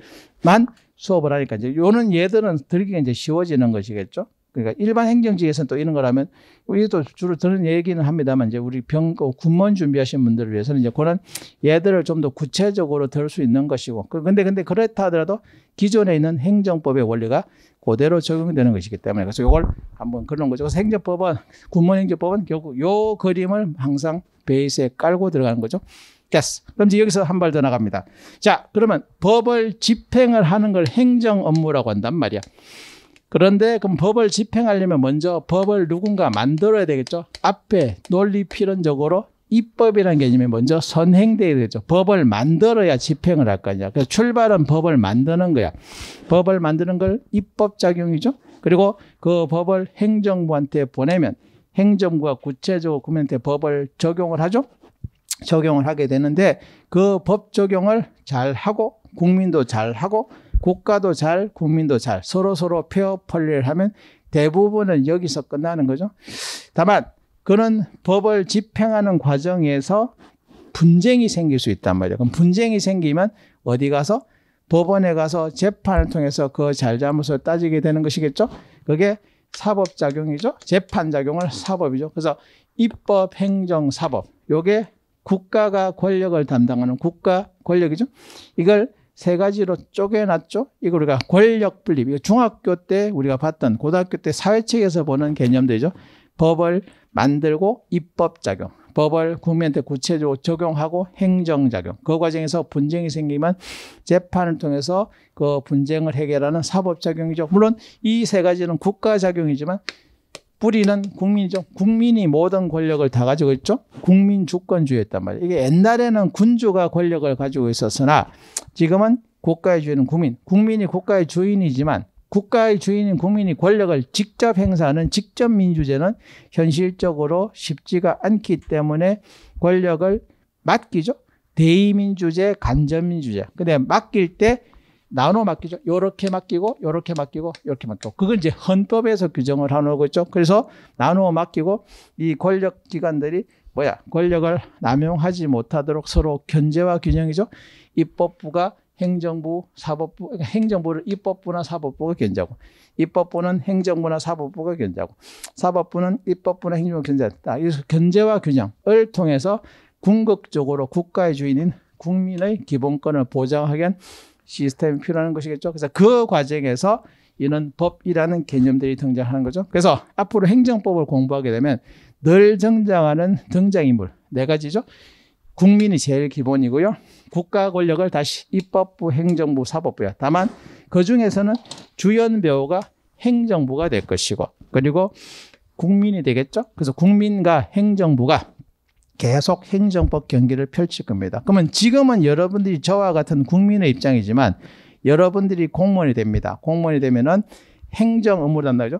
수업을 하니까 이제 요런 예들은 들기가 이제 쉬워지는 것이겠죠. 그러니까 일반 행정직에서는 또 이런 거라면 우리도 주로 들은 얘기는 합니다만 이제 우리 병 그 군무원 준비하신 분들을 위해서는 이제 그런 예들을 좀 더 구체적으로 들을수 있는 것이고 그 근데 근데 그렇다 하더라도 기존에 있는 행정법의 원리가 그대로 적용되는 것이기 때문에 그래서 이걸 한번 그런 거죠. 그래서 행정법은 군무원 행정법은 결국 요 그림을 항상 베이스에 깔고 들어가는 거죠. 됐어. 그럼 이제 여기서 한 발 더 나갑니다. 자, 그러면 법을 집행을 하는 걸 행정 업무라고 한단 말이야. 그런데 그럼 법을 집행하려면 먼저 법을 누군가 만들어야 되겠죠. 앞에 논리 필연적으로 입법이라는 개념이 먼저 선행되어야 되죠. 겠 법을 만들어야 집행을 할 거 아니야. 그래서 출발은 법을 만드는 거야. 법을 만드는 걸 입법 작용이죠. 그리고 그 법을 행정부한테 보내면 행정부가 구체적으로 국민한테 법을 적용을 하죠. 적용을 하게 되는데 그 법 적용을 잘 하고 국민도 잘 하고 국가도 잘, 국민도 잘, 서로 서로 폐업 펄리를 하면 대부분은 여기서 끝나는 거죠. 다만 그런 법을 집행하는 과정에서 분쟁이 생길 수 있단 말이에요. 그럼 분쟁이 생기면 어디 가서 법원에 가서 재판을 통해서 그 잘잘못을 따지게 되는 것이겠죠. 그게 사법작용이죠. 재판작용을 사법이죠. 그래서 입법, 행정, 사법. 요게 국가가 권력을 담당하는 국가 권력이죠. 이걸 세 가지로 쪼개놨죠. 이거 우리가 권력 분립. 이거 중학교 때 우리가 봤던 고등학교 때 사회책에서 보는 개념들이죠. 법을 만들고 입법작용. 법을 국민한테 구체적으로 적용하고 행정작용. 그 과정에서 분쟁이 생기면 재판을 통해서 그 분쟁을 해결하는 사법작용이죠. 물론 이 세 가지는 국가작용이지만 뿌리는 국민이죠. 국민이 모든 권력을 다 가지고 있죠. 국민 주권주의였단 말이에요. 이게 옛날에는 군주가 권력을 가지고 있었으나 지금은 국가의 주인은 국민, 국민이 국가의 주인이지만 국가의 주인인 국민이 권력을 직접 행사하는 직접 민주제는 현실적으로 쉽지가 않기 때문에 권력을 맡기죠. 대의민주제, 간접민주제. 근데 맡길 때 나눠 맡기죠. 요렇게 맡기고 요렇게 맡기고 요렇게 맡기고 그걸 이제 헌법에서 규정을 하는 거죠. 그래서 나누어 맡기고 이 권력 기관들이 뭐야 권력을 남용하지 못하도록 서로 견제와 균형이죠. 입법부가 행정부, 사법부, 그러니까 행정부를 입법부나 사법부가 견제하고, 입법부는 행정부나 사법부가 견제하고, 사법부는 입법부나 행정부가 견제한다. 그래서 견제와 균형을 통해서 궁극적으로 국가의 주인인 국민의 기본권을 보장하기 위한 시스템이 필요한 것이겠죠. 그래서 그 과정에서 이런 법이라는 개념들이 등장하는 거죠. 그래서 앞으로 행정법을 공부하게 되면 늘 등장하는 등장인물 네 가지죠. 국민이 제일 기본이고요. 국가 권력을 다시 입법부, 행정부, 사법부야. 다만 그 중에서는 주연 배우가 행정부가 될 것이고 그리고 국민이 되겠죠. 그래서 국민과 행정부가 계속 행정법 경기를 펼칠 겁니다. 그러면 지금은 여러분들이 저와 같은 국민의 입장이지만 여러분들이 공무원이 됩니다. 공무원이 되면은 행정 업무를 한다죠.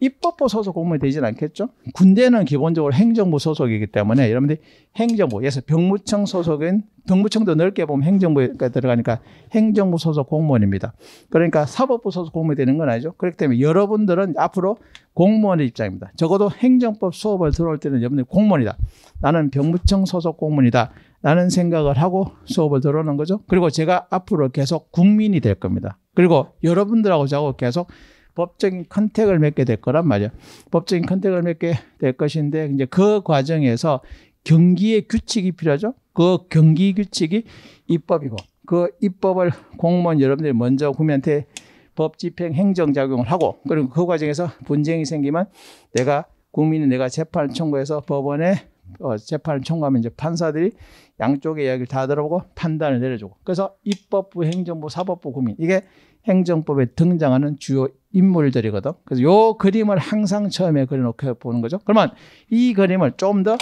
입법부 소속 공무원이 되진 않겠죠? 군대는 기본적으로 행정부 소속이기 때문에 여러분들 행정부, 예서 병무청 소속인 병무청도 넓게 보면 행정부에 들어가니까 행정부 소속 공무원입니다. 그러니까 사법부 소속 공무원이 되는 건 아니죠. 그렇기 때문에 여러분들은 앞으로 공무원의 입장입니다. 적어도 행정법 수업을 들어올 때는 여러분들 공무원이다. 나는 병무청 소속 공무원이다. 라는 생각을 하고 수업을 들어오는 거죠. 그리고 제가 앞으로 계속 국민이 될 겁니다. 그리고 여러분들하고 자하고 계속 법적인 컨택을 맺게 될 거란 말이야. 법적인 컨택을 맺게 될 것인데 이제 그 과정에서 경기의 규칙이 필요하죠. 그 경기 규칙이 입법이고 그 입법을 공무원 여러분들이 먼저 국민한테 법 집행 행정 작용을 하고 그리고 그 과정에서 분쟁이 생기면 내가 국민이 내가 재판을 청구해서 법원에 어, 재판을 청구하면 이제 판사들이 양쪽의 이야기를 다 들어보고 판단을 내려주고 그래서 입법부, 행정부, 사법부, 국민 이게 행정법에 등장하는 주요 인물들이거든. 그래서 요 그림을 항상 처음에 그려놓고 보는 거죠. 그러면 이 그림을 좀 더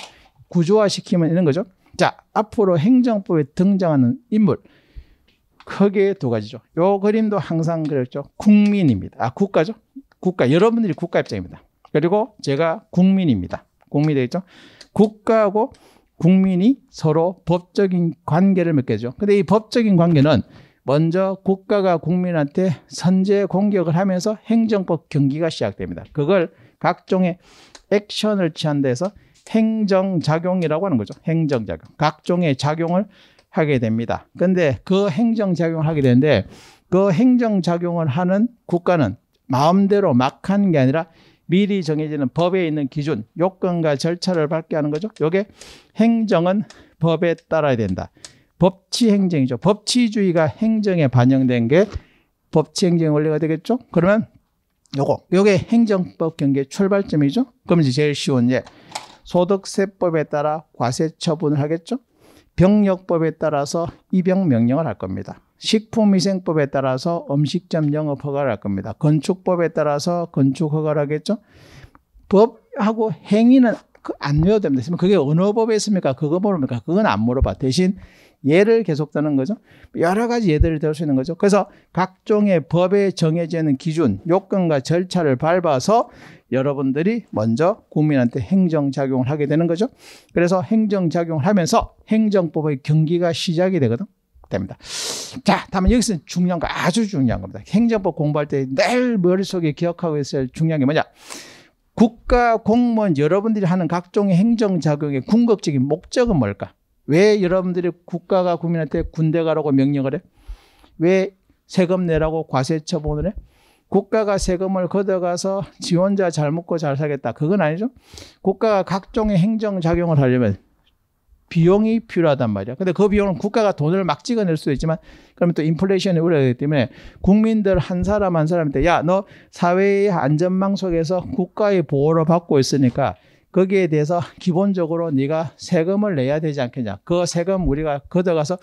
구조화시키면 이런 거죠. 자, 앞으로 행정법에 등장하는 인물 크게 두 가지죠. 요 그림도 항상 그랬죠. 국민입니다. 아, 국가죠. 국가 여러분들이 국가 입장입니다. 그리고 제가 국민입니다. 공민이 되겠죠. 국가하고 국민이 서로 법적인 관계를 맺겠죠. 근데 이 법적인 관계는 먼저 국가가 국민한테 선제 공격을 하면서 행정법 경기가 시작됩니다. 그걸 각종의 액션을 취한 데서 행정작용이라고 하는 거죠. 행정작용. 각종의 작용을 하게 됩니다. 근데 그 행정작용을 하게 되는데 그 행정작용을 하는 국가는 마음대로 막 하는 게 아니라 미리 정해지는 법에 있는 기준, 요건과 절차를 밝게 하는 거죠. 요게 행정은 법에 따라야 된다. 법치 행정이죠. 법치주의가 행정에 반영된 게 법치 행정 원리가 되겠죠. 그러면 요거, 요게 행정법 경계 출발점이죠. 그럼 이제 제일 쉬운 예. 소득세법에 따라 과세 처분을 하겠죠. 병역법에 따라서 입영 명령을 할 겁니다. 식품위생법에 따라서 음식점 영업 허가를 할 겁니다. 건축법에 따라서 건축 허가를 하겠죠. 법하고 행위는 그 안 외워도 됩니다. 그게 어느 법에 있습니까? 그거 모릅니까? 그건 안 물어봐. 대신 예를 계속 드는 거죠. 여러 가지 예들을 들수 있는 거죠. 그래서 각종의 법에 정해져 있는 기준, 요건과 절차를 밟아서 여러분들이 먼저 국민한테 행정작용을 하게 되는 거죠. 그래서 행정작용을 하면서 행정법의 경기가 시작이 되거든. 됩니다. 자, 다만 여기서 중요한 거 아주 중요한 겁니다. 행정법 공부할 때 늘 머릿속에 기억하고 있어 중요한 게 뭐냐? 국가 공무원 여러분들이 하는 각종 행정 작용의 궁극적인 목적은 뭘까? 왜 여러분들이 국가가 국민한테 군대 가라고 명령을 해? 왜 세금 내라고 과세 처분을 해? 국가가 세금을 걷어가서 지원자 잘 먹고 잘 살겠다. 그건 아니죠. 국가가 각종의 행정 작용을 하려면 비용이 필요하단 말이야. 근데 그 비용은 국가가 돈을 막 찍어낼 수도 있지만 그러면 또 인플레이션이 우려되기 때문에 국민들 한 사람 한 사람한테 야 너 사회의 안전망 속에서 국가의 보호를 받고 있으니까 거기에 대해서 기본적으로 네가 세금을 내야 되지 않겠냐. 그 세금 우리가 걷어가서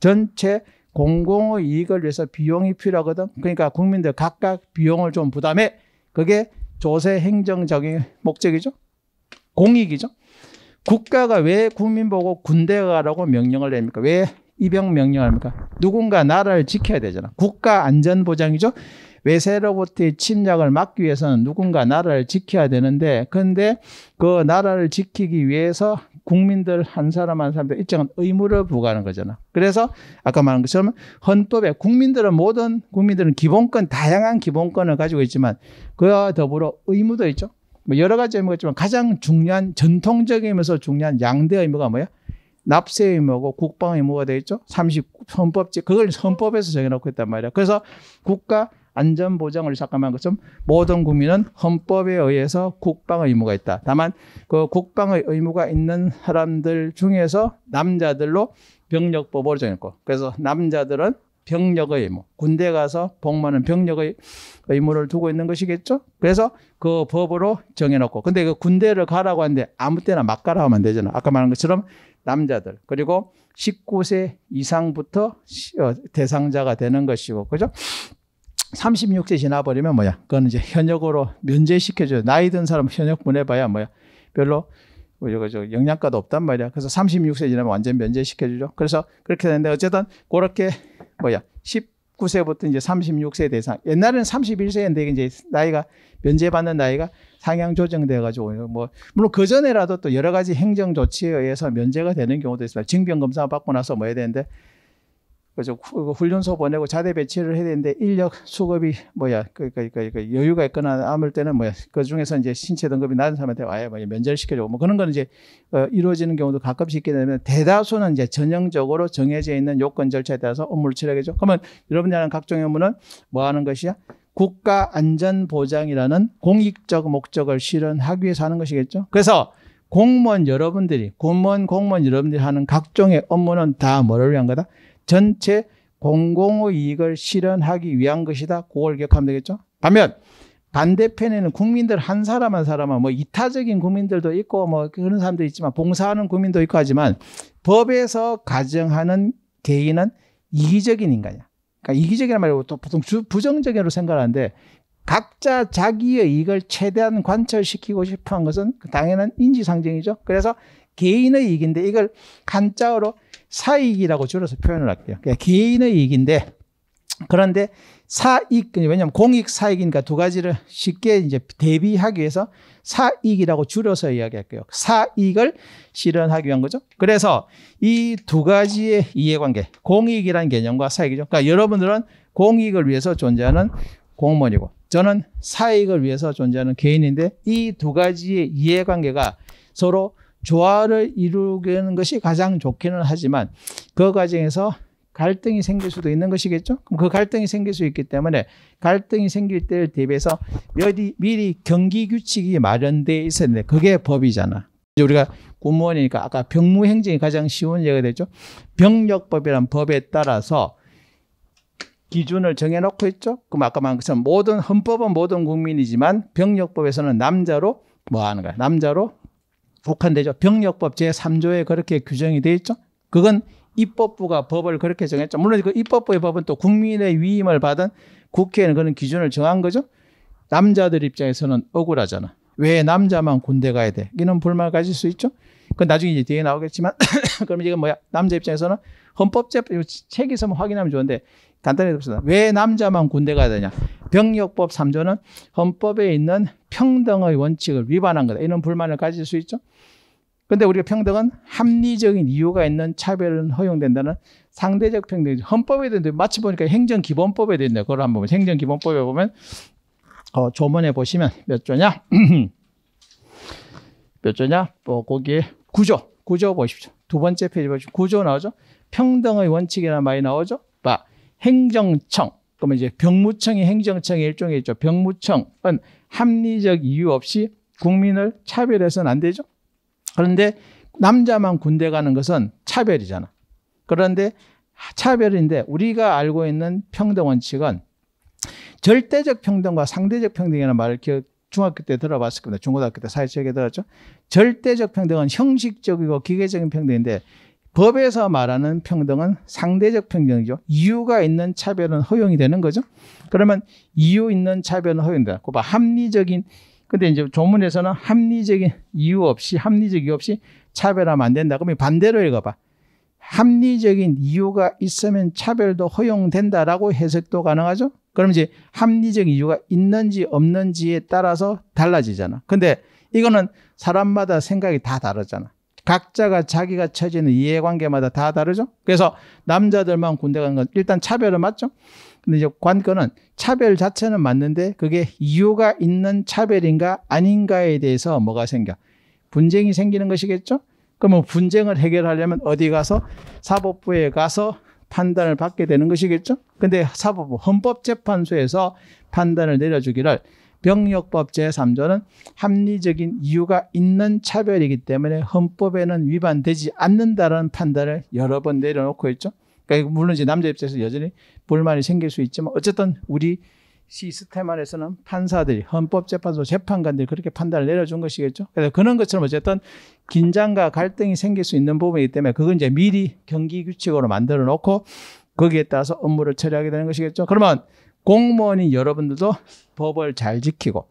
전체 공공의 이익을 위해서 비용이 필요하거든. 그러니까 국민들 각각 비용을 좀 부담해. 그게 조세 행정적인 목적이죠. 공익이죠. 국가가 왜 국민 보고 군대 가라고 명령을 냅니까? 왜 입영 명령합니까? 누군가 나라를 지켜야 되잖아. 국가 안전 보장이죠. 외세로부터의 침략을 막기 위해서는 누군가 나라를 지켜야 되는데 그런데그 나라를 지키기 위해서 국민들 한 사람 한 사람들 일정한 의무를 부과하는 거잖아. 그래서 아까 말한 것처럼 헌법에 국민들은 모든 국민들은 기본권 다양한 기본권을 가지고 있지만 그와 더불어 의무도 있죠. 뭐 여러 가지 의무가 있지만 가장 중요한 전통적이면서 중요한 양대 의무가 뭐야? 납세 의무고 국방 의무가 되어 있죠. 30 헌법지 그걸 헌법에서 정해놓고 있단 말이야. 그래서 국가 안전 보장을 잠깐만 것처 그 모든 국민은 헌법에 의해서 국방 의무가 있다. 다만 그 국방의 의무가 있는 사람들 중에서 남자들로 병력법으로 정했고 그래서 남자들은 병력 의무, 의 군대 가서 복무하는 병력의 의무를 두고 있는 것이겠죠. 그래서 그 법으로 정해놓고, 근데 그 군대를 가라고 하는데 아무 때나 막 가라 하면 되잖아. 아까 말한 것처럼 남자들 그리고 19세 이상부터 어, 대상자가 되는 것이고, 그죠? 36세 지나버리면 뭐야? 그건 이제 현역으로 면제시켜줘요. 나이 든 사람 현역 보내봐야 뭐야? 별로 뭐 이거 저 영양가도 없단 말이야. 그래서 36세 지나면 완전 면제시켜 주죠. 그래서 그렇게 되는데 어쨌든 그렇게 뭐야 19세부터 이제 36세 대상. 옛날에는 31세인데 이제 나이가 면제받는 나이가 상향 조정돼 가지고 뭐 물론 그 전에라도 또 여러 가지 행정 조치에 의해서 면제가 되는 경우도 있어요다 징병 검사 받고 나서 뭐 해야 되는데 그죠 그 훈련소 보내고 자대 배치를 해야 되는데 인력 수급이 뭐야 그러니까, 그러니까 여유가 있거나 아물 때는 뭐야 그 중에서 이제 신체 등급이 낮은 사람한테 와야 뭐 면제를 시켜주고 뭐 그런 거는 이제 어, 이루어지는 경우도 가끔씩 있게 되면 대다수는 이제 전형적으로 정해져 있는 요건 절차에 따라서 업무를 처리하겠죠. 그러면 여러분이 하는 각종 업무는 뭐 하는 것이야? 국가 안전 보장이라는 공익적 목적을 실현하기 위해서 하는 것이겠죠. 그래서 공무원 여러분들이 공무원 공무원 여러분들이 하는 각종의 업무는 다 뭐를 위한 거다? 전체 공공의 이익을 실현하기 위한 것이다. 그걸 기억하면 되겠죠. 반면 반대편에는 국민들 한 사람 한 사람은 뭐 이타적인 국민들도 있고 뭐 그런 사람도 있지만 봉사하는 국민도 있고 하지만 법에서 가정하는 개인은 이기적인 인간이야. 그러니까 이기적이란 말이고 또 보통 부정적으로 생각하는데 각자 자기의 이익을 최대한 관철시키고 싶어 한 것은 그 당연한 인지상정이죠. 그래서 개인의 이익인데 이걸 한자어로 사익이라고 줄여서 표현을 할게요. 그러니까 개인의 이익인데 그런데 사익 왜냐하면 공익 사익이니까 그러니까 두 가지를 쉽게 이제 대비하기 위해서 사익이라고 줄여서 이야기할게요. 사익을 실현하기 위한 거죠. 그래서 이 두 가지의 이해관계, 공익이라는 개념과 사익이죠. 그러니까 여러분들은 공익을 위해서 존재하는 공무원이고 저는 사익을 위해서 존재하는 개인인데 이 두 가지의 이해관계가 서로 조화를 이루는 것이 가장 좋기는 하지만 그 과정에서 갈등이 생길 수도 있는 것이겠죠. 그럼 그 갈등이 생길 수 있기 때문에 갈등이 생길 때를 대비해서 미리, 미리 경기 규칙이 마련돼있었는데 그게 법이잖아. 우리가 군무원이니까 아까 병무행정이 가장 쉬운 예가 되죠. 병력법이란 법에 따라서 기준을 정해놓고 있죠. 그럼 아까 말한 것처럼 모든 헌법은 모든 국민이지만 병력법에서는 남자로 뭐 하는 거야? 남자로 국한되죠. 병역법 제3조에 그렇게 규정이 돼 있죠. 그건 입법부가 법을 그렇게 정했죠. 물론 그 입법부의 법은 또 국민의 위임을 받은 국회는 그런 기준을 정한 거죠. 남자들 입장에서는 억울하잖아. 왜 남자만 군대 가야 돼? 이런 불만을 가질 수 있죠. 그건 나중에 이제 뒤에 나오겠지만, 그러면 이게 그 뭐야? 남자 입장에서는 헌법 재판 책에서 뭐 확인하면 좋은데 간단히 봅시다. 왜 남자만 군대 가야 되냐? 병역법 3조는 헌법에 있는 평등의 원칙을 위반한 거다. 이런 불만을 가질 수 있죠. 근데 우리가 평등은 합리적인 이유가 있는 차별은 허용된다는 상대적 평등이 죠 헌법에 대해 마치 보니까 행정기본법에 되 있네요. 그걸 한번 보면 행정기본법에 보면 어, 조문에 보시면 몇 조냐? 몇 조냐? 뭐 거기에 구조 구조 보십시오. 두 번째 페이지 보십시오. 구조 나오죠? 평등의 원칙이라는 말이 나오죠? 봐. 행정청, 그러면 이제 병무청이 행정청의 일종의 있죠. 병무청은 합리적 이유 없이 국민을 차별해서는 안 되죠. 그런데 남자만 군대 가는 것은 차별이잖아. 그런데 차별인데 우리가 알고 있는 평등 원칙은 절대적 평등과 상대적 평등이라는 말을 기억, 중학교 때 들어봤을 겁니다. 중고등학교 때 사회책에 들었죠. 절대적 평등은 형식적이고 기계적인 평등인데 법에서 말하는 평등은 상대적 평등이죠. 이유가 있는 차별은 허용이 되는 거죠. 그러면 이유 있는 차별은 허용된다. 그봐 합리적인 근데 이제 조문에서는 합리적인 이유 없이 합리적 이유 없이 차별하면 안 된다. 그러면 반대로 읽어봐. 합리적인 이유가 있으면 차별도 허용된다라고 해석도 가능하죠. 그럼 이제 합리적 이유가 있는지 없는지에 따라서 달라지잖아. 근데 이거는 사람마다 생각이 다 다르잖아. 각자가 자기가 처지는 이해관계마다 다 다르죠. 그래서 남자들만 군대 가는 건 일단 차별은 맞죠. 근데 이제 관건은 차별 자체는 맞는데 그게 이유가 있는 차별인가 아닌가에 대해서 뭐가 생겨 분쟁이 생기는 것이겠죠. 그러면 분쟁을 해결하려면 어디 가서 사법부에 가서 판단을 받게 되는 것이겠죠. 근데 사법부 헌법재판소에서 판단을 내려주기를 병역법 제3조는 합리적인 이유가 있는 차별이기 때문에 헌법에는 위반되지 않는다는 판단을 여러 번 내려놓고 있죠. 그러니까 물론 이제 남자 입장에서 여전히 불만이 생길 수 있지만 어쨌든 우리 시스템 안에서는 판사들이 헌법재판소 재판관들이 그렇게 판단을 내려준 것이겠죠. 그래서 그런 것처럼 어쨌든 긴장과 갈등이 생길 수 있는 부분이기 때문에 그건 이제 미리 경기 규칙으로 만들어 놓고 거기에 따라서 업무를 처리하게 되는 것이겠죠. 그러면 공무원인 여러분들도 법을 잘 지키고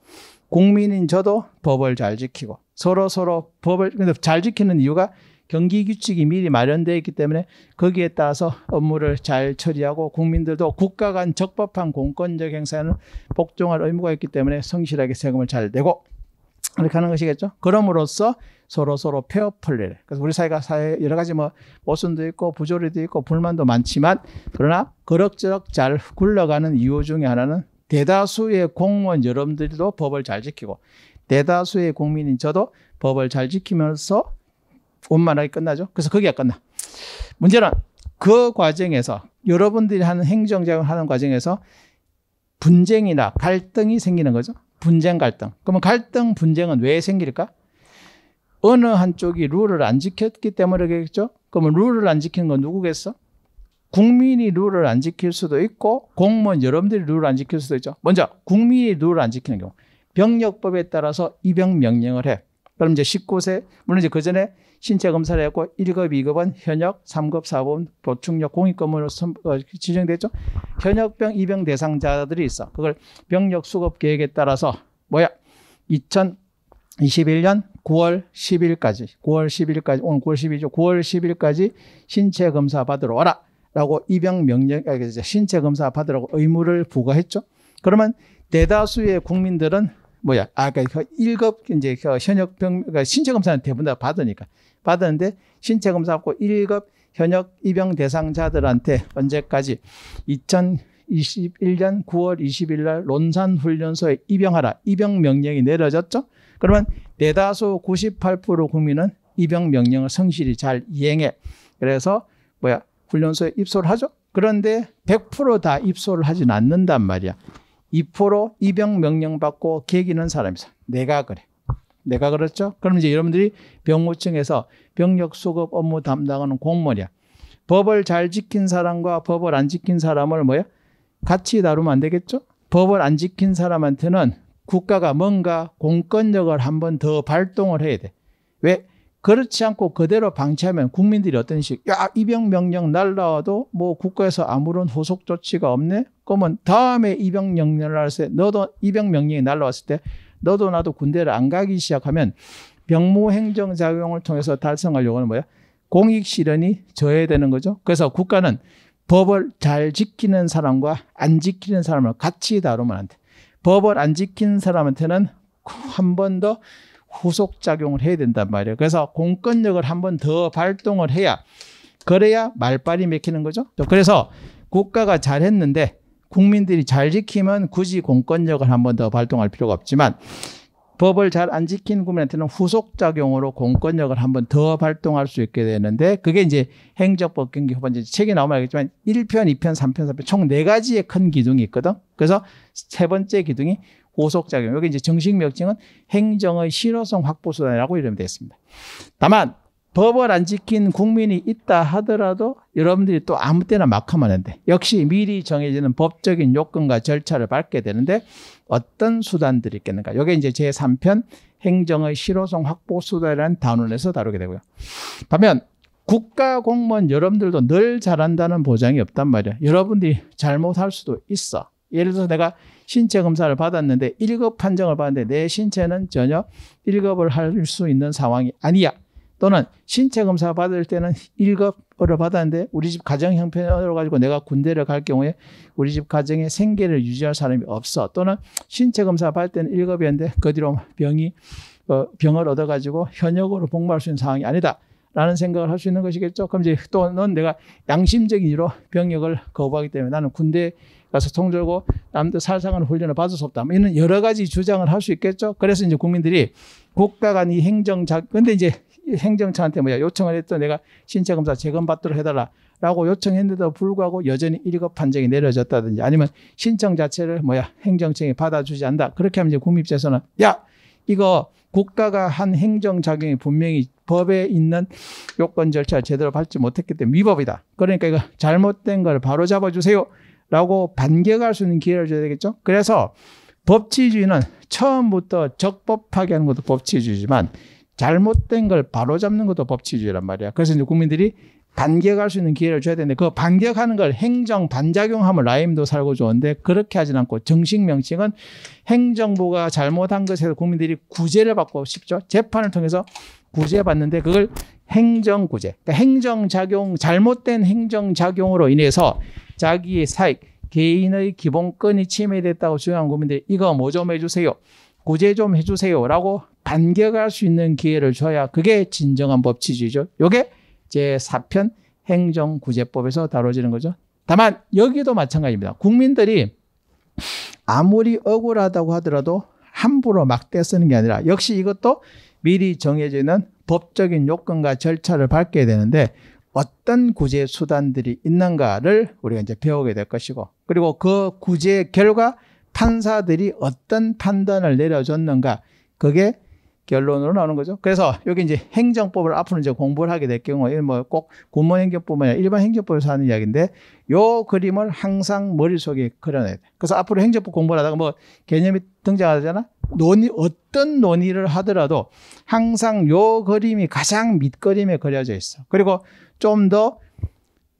국민인 저도 법을 잘 지키고 서로 서로 법을 근데 잘 지키는 이유가 경기 규칙이 미리 마련되어 있기 때문에 거기에 따라서 업무를 잘 처리하고 국민들도 국가 간 적법한 공권적 행사에는 복종할 의무가 있기 때문에 성실하게 세금을 잘 내고 이렇게 하는 것이겠죠. 그럼으로써 서로 서로 페어플레이. 그래서 우리 사회가 사회 여러 가지 뭐 모순도 있고 부조리도 있고 불만도 많지만 그러나 그럭저럭 잘 굴러가는 이유 중에 하나는 대다수의 공무원 여러분들도 법을 잘 지키고 대다수의 국민인 저도 법을 잘 지키면서 원만하게 끝나죠. 그래서 거기 끝나. 문제는 그 과정에서 여러분들이 하는 행정작용 하는 과정에서 분쟁이나 갈등이 생기는 거죠. 분쟁 갈등. 그러면 갈등 분쟁은 왜 생길까? 어느 한쪽이 룰을 안 지켰기 때문이겠죠? 그러면 룰을 안 지킨 건 누구겠어? 국민이 룰을 안 지킬 수도 있고 공무원 여러분들이 룰을 안 지킬 수도 있죠. 먼저 국민이 룰을 안 지키는 경우 병력법에 따라서 입영 명령을 해. 그럼 이제 19세 물론 이제 그 전에 신체 검사를 했고 1급, 2급은 현역, 3급, 4급 보충력 공익검으로 어, 지정됐죠. 현역병 입영 대상자들이 있어. 그걸 병력 수급 계획에 따라서 뭐야? 2021년 9월 10일까지, 9월 10일까지, 오늘 9월 10일이죠. 9월 10일까지 신체 검사 받으러 와라! 라고 입영 명령, 아, 신체 검사 받으라고 의무를 부과했죠. 그러면 대다수의 국민들은 뭐야, 아까 그러니까 그 일급 이제 그 현역 병, 그러니까 신체 검사는 대부분 다 받으니까. 받았는데 신체 검사 받고 일급 현역 입영 대상자들한테 언제까지 2021년 9월 20일 날 논산 훈련소에 입영하라. 입영 명령이 내려졌죠. 그러면 대다수 98% 국민은 입영 명령을 성실히 잘 이행해. 그래서 뭐야 훈련소에 입소를 하죠. 그런데 100%다 입소를 하진 않는단 말이야. 2% 입영 명령 받고 개기는 사람이 있어. 내가 그래. 내가 그렇죠? 그럼 이제 여러분들이 병무청에서 병력 수급 업무 담당하는 공무원이야. 법을 잘 지킨 사람과 법을 안 지킨 사람을 뭐야? 같이 다루면 안 되겠죠? 법을 안 지킨 사람한테는 국가가 뭔가 공권력을 한 번 더 발동을 해야 돼. 왜? 그렇지 않고 그대로 방치하면 국민들이 어떤 식, 야, 입영 명령 날라와도 뭐 국가에서 아무런 후속 조치가 없네? 그러면 다음에 입영 명령 을할때 너도 입영 명령이 날라왔을 때 너도 나도 군대를 안 가기 시작하면 병무 행정 작용을 통해서 달성하려고 하는 뭐야? 공익 실현이 저해되는 거죠. 그래서 국가는 법을 잘 지키는 사람과 안 지키는 사람을 같이 다루면 안 돼. 법을 안 지킨 사람한테는 한 번 더 후속 작용을 해야 된단 말이에요. 그래서 공권력을 한 번 더 발동을 해야 그래야 말빨이 맥히는 거죠. 그래서 국가가 잘했는데 국민들이 잘 지키면 굳이 공권력을 한 번 더 발동할 필요가 없지만 법을 잘 안지킨 국민한테는 후속작용으로 공권력을 한 번 더 발동할 수 있게 되는데 그게 이제 행적법 경기 후반제 책에 나오면 알겠지만 1편, 2편, 3편, 4편 총 네 가지의 큰 기둥이 있거든. 그래서 세 번째 기둥이 후속작용. 여기 이제 정식 명칭은 행정의 실효성 확보 수단이라고 이름이 있습니다 다만 법을 안 지킨 국민이 있다 하더라도 여러분들이 또 아무 때나 막 하면 안 돼. 역시 미리 정해지는 법적인 요건과 절차를 밟게 되는데 어떤 수단들이 있겠는가. 이게 이제 제3편 행정의 실효성 확보 수단이라는 단원에서 다루게 되고요. 반면 국가 공무원 여러분들도 늘 잘한다는 보장이 없단 말이야. 여러분들이 잘못할 수도 있어. 예를 들어서 내가 신체 검사를 받았는데 1급 판정을 받았는데 내 신체는 전혀 1급을 할 수 있는 상황이 아니야. 또는 신체 검사 받을 때는 1급으로 받았는데 우리 집 가정 형편으로 가지고 내가 군대를 갈 경우에 우리 집 가정의 생계를 유지할 사람이 없어. 또는 신체 검사 받을 때는 1급이었는데 그 뒤로 병이 어, 병을 얻어가지고 현역으로 복무할 수 있는 상황이 아니다. 라는 생각을 할 수 있는 것이겠죠. 그럼 이제 또는 내가 양심적인 이유로 병역을 거부하기 때문에 나는 군대에 가서 통절고 남들 살상한 훈련을 받을 수 없다. 뭐 이런 여러 가지 주장을 할 수 있겠죠. 그래서 이제 국민들이 국가 간이 행정 작, 근데 이제 행정처한테 뭐야 요청을 했던 내가 신체 검사 재검 받도록 해달라라고 요청했는데도 불구하고 여전히 일급 판정이 내려졌다든지 아니면 신청 자체를 뭐야 행정청이 받아주지 않다 그렇게 하면 이제 국민 입장에서는 야 이거 국가가 한 행정 작용이 분명히 법에 있는 요건 절차를 제대로 밟지 못했기 때문에 위법이다. 그러니까 이거 잘못된 걸 바로 잡아주세요. 라고 반격할 수 있는 기회를 줘야 되겠죠. 그래서 법치주의는 처음부터 적법하게 하는 것도 법치주의지만 잘못된 걸 바로잡는 것도 법치주의란 말이야. 그래서 이제 국민들이 반격할 수 있는 기회를 줘야 되는데 그 반격하는 걸 행정 반작용함을 라임도 살고 좋은데 그렇게 하진 않고 정식 명칭은 행정부가 잘못한 것에서 국민들이 구제를 받고 싶죠. 재판을 통해서 구제받는데 그걸 행정구제. 그러니까 행정작용, 잘못된 행정작용으로 인해서 자기의 사익, 개인의 기본권이 침해됐다고 주장한 국민들이 이거 뭐 좀 해주세요. 구제 좀 해주세요. 라고 반격할 수 있는 기회를 줘야 그게 진정한 법치주의죠. 요게 제4편 행정구제법에서 다뤄지는 거죠. 다만 여기도 마찬가지입니다. 국민들이 아무리 억울하다고 하더라도 함부로 막대쓰는게 아니라 역시 이것도 미리 정해지는 법적인 요건과 절차를 밟게 되는데 어떤 구제 수단들이 있는가를 우리가 이제 배우게 될 것이고 그리고 그 구제 결과 판사들이 어떤 판단을 내려줬는가 그게 결론으로 나오는 거죠. 그래서 여기 이제 행정법을 앞으로 이제 공부를 하게 될 경우에 뭐꼭 군무 행정법이 아니라 일반 행정법에서 하는 이야기인데 요 그림을 항상 머릿속에 그려내야 돼. 그래서 앞으로 행정법 공부를 하다가 뭐 개념이 등장하잖아. 논의 어떤 논의를 하더라도 항상 요 그림이 가장 밑그림에 그려져 있어. 그리고 좀 더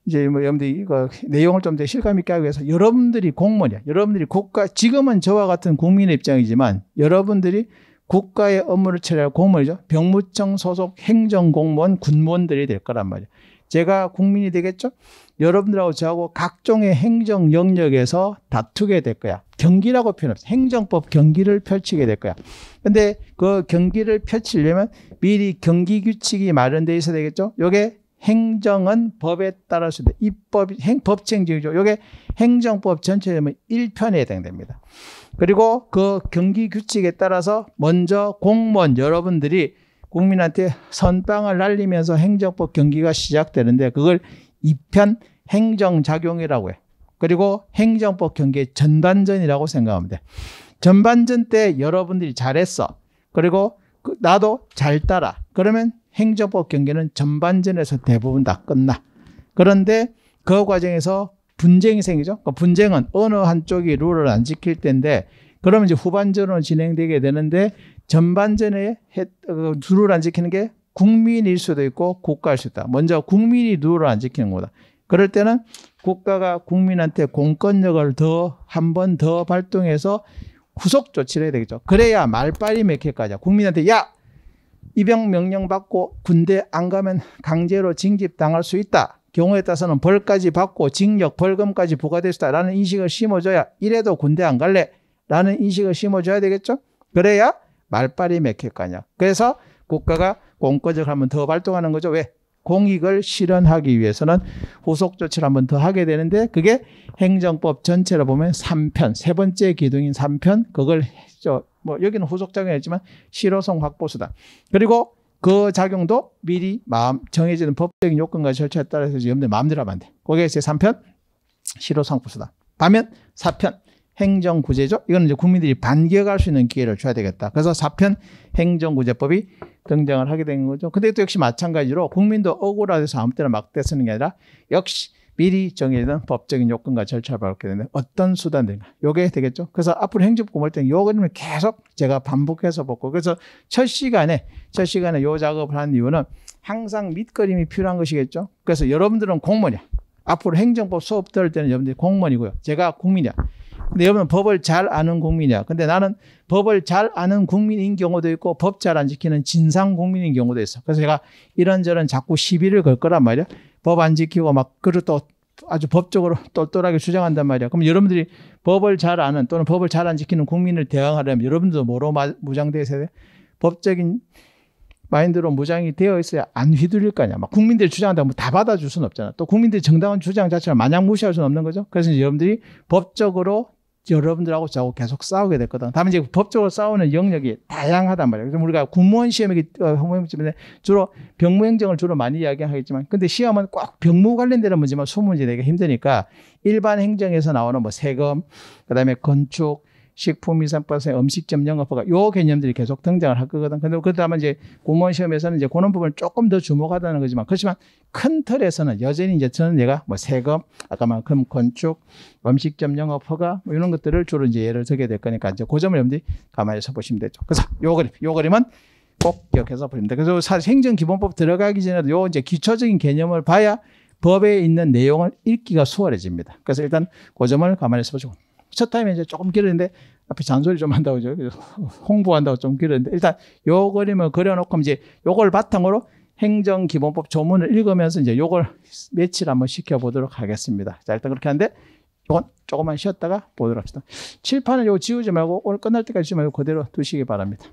이제 뭐 여러분들이 이거 내용을 좀 더 실감 있게 하기 위해서 여러분들이 공무원이야. 여러분들이 국가 지금은 저와 같은 국민의 입장이지만 여러분들이 국가의 업무를 처리할 공무원이죠. 병무청 소속 행정공무원 군무원들이 될 거란 말이에요. 제가 국민이 되겠죠? 여러분들하고 저하고 각종의 행정 영역에서 다투게 될 거야. 경기라고 표현합 행정법 경기를 펼치게 될 거야. 근데 그 경기를 펼치려면 미리 경기 규칙이 마련돼 있어야 되겠죠? 요게 행정은 법에 따라서 입법 행 법칙 지죠 요게 행정법 전체에 1편에 해당됩니다. 그리고 그 경기 규칙에 따라서 먼저 공무원 여러분들이 국민한테 선빵을 날리면서 행정법 경기가 시작되는데 그걸 이편 행정작용이라고 해. 그리고 행정법 경기의 전반전이라고 생각합니다 전반전 때 여러분들이 잘했어. 그리고 그 나도 잘 따라. 그러면 행정법 경기는 전반전에서 대부분 다 끝나. 그런데 그 과정에서 분쟁이 생기죠. 그니까 분쟁은 어느 한쪽이 룰을 안 지킬 텐데 그러면 이제 후반전으로 진행되게 되는데 전반전에 해, 어, 룰을 안 지키는 게 국민일 수도 있고 국가일 수 있다. 먼저 국민이 룰을 안 지키는 거다. 그럴 때는 국가가 국민한테 공권력을 더 한 번 더 발동해서 후속 조치를 해야 되겠죠. 그래야 말빨리 맥힐까지 국민한테 야 입영 명령 받고 군대 안 가면 강제로 징집당할 수 있다. 경우에 따라서는 벌까지 받고 징역, 벌금까지 부과됐다라는 인식을 심어줘야 이래도 군대 안 갈래 라는 인식을 심어줘야 되겠죠? 그래야 말빨이 맥힐 거 아니야 그래서 국가가 공권적 한번 더 발동하는 거죠. 왜? 공익을 실현하기 위해서는 후속 조치를 한번 더 하게 되는데 그게 행정법 전체로 보면 삼편세 번째 기둥인 삼편 그걸 저뭐 여기는 후속 작용했지만 이 실효성 확보 수단. 그리고 그 작용도 미리 마음 정해지는 법적인 요건과 절차에 따라서 여러분들 마음대로 하면 안 돼. 그게 제 3편 실효상품수다 반면 4편 행정구제죠. 이거는 이제 국민들이 반격할 수 있는 기회를 줘야 되겠다. 그래서 4편 행정구제법이 등장을 하게 된 거죠. 근데 또 역시 마찬가지로 국민도 억울하돼서 아무 때나 막대쓰는게 아니라 역시 미리 정해진 법적인 요건과 절차를 밟게 되는데 어떤 수단들이나 요게 되겠죠. 그래서 앞으로 행정부 공할 부 때는 요거는 계속 제가 반복해서 보고 그래서 첫 시간에 첫 시간에 요 작업을 한 이유는 항상 밑거림이 필요한 것이겠죠. 그래서 여러분들은 공무원이야. 앞으로 행정법 수업 들을 때는 여러분들이 공무원이고요. 제가 국민이야. 근데 여러분 법을 잘 아는 국민이야. 근데 나는 법을 잘 아는 국민인 경우도 있고 법 잘 안 지키는 진상 국민인 경우도 있어. 그래서 제가 이런저런 자꾸 시비를 걸 거란 말이야. 법안 지키고 막 그를 또 아주 법적으로 똘똘하게 주장한단 말이야. 그럼 여러분들이 법을 잘 아는 또는 법을 잘 안 지키는 국민을 대항하려면 여러분들도 뭐로 무장되어 법적인 마인드로 무장이 되어 있어야 안 휘둘릴 거냐. 막 국민들이 주장한다고 뭐 다 받아줄 수는 없잖아. 또 국민들이 정당한 주장 자체를 마냥 무시할 수는 없는 거죠. 그래서 여러분들이 법적으로 여러분들하고 저하고 계속 싸우게 됐거든. 다만 이제 법적으로 싸우는 영역이 다양하단 말이에요. 그래서 우리가 군무원 시험이기 에 때문에 어, 주로 병무행정을 주로 많이 이야기하겠지만, 근데 시험은 꼭 병무 관련되는 문제만 소문제 내기 가 힘드니까 일반 행정에서 나오는 뭐 세금, 그다음에 건축, 식품위생법의 음식점 영업허가 요 개념들이 계속 등장을 할 거거든. 근데 그다음에 이제 공무원 시험에서는 이제 그런 부분을 조금 더 주목하다는 거지만 그렇지만 큰 틀에서는 여전히 이제 저는 얘가 뭐 세금 아까만큼 건축 음식점 영업허가 뭐 이런 것들을 주로 이제 예를 들게 될 거니까 이제 그 점을 염두에 가만히 서 보시면 되죠. 그래서 요 그림 요 그림은 꼭 기억해서 보립니다 그래서 사실 행정기본법 들어가기 전에도 요 이제 기초적인 개념을 봐야 법에 있는 내용을 읽기가 수월해집니다. 그래서 일단 그 점을 감안해서 보시고 첫 타임에 이제 조금 길었는데 앞에 잔소리 좀 한다고 죠 홍보한다고 좀 길었는데 일단 요 그림을 그려놓고 이제 요걸 바탕으로 행정기본법 조문을 읽으면서 이제 요걸 며칠 한번 시켜보도록 하겠습니다. 자, 일단 그렇게 하는데 이건 조금만 쉬었다가 보도록 합시다. 칠판을 요 지우지 말고 오늘 끝날 때까지 지우지 말고 그대로 두시기 바랍니다.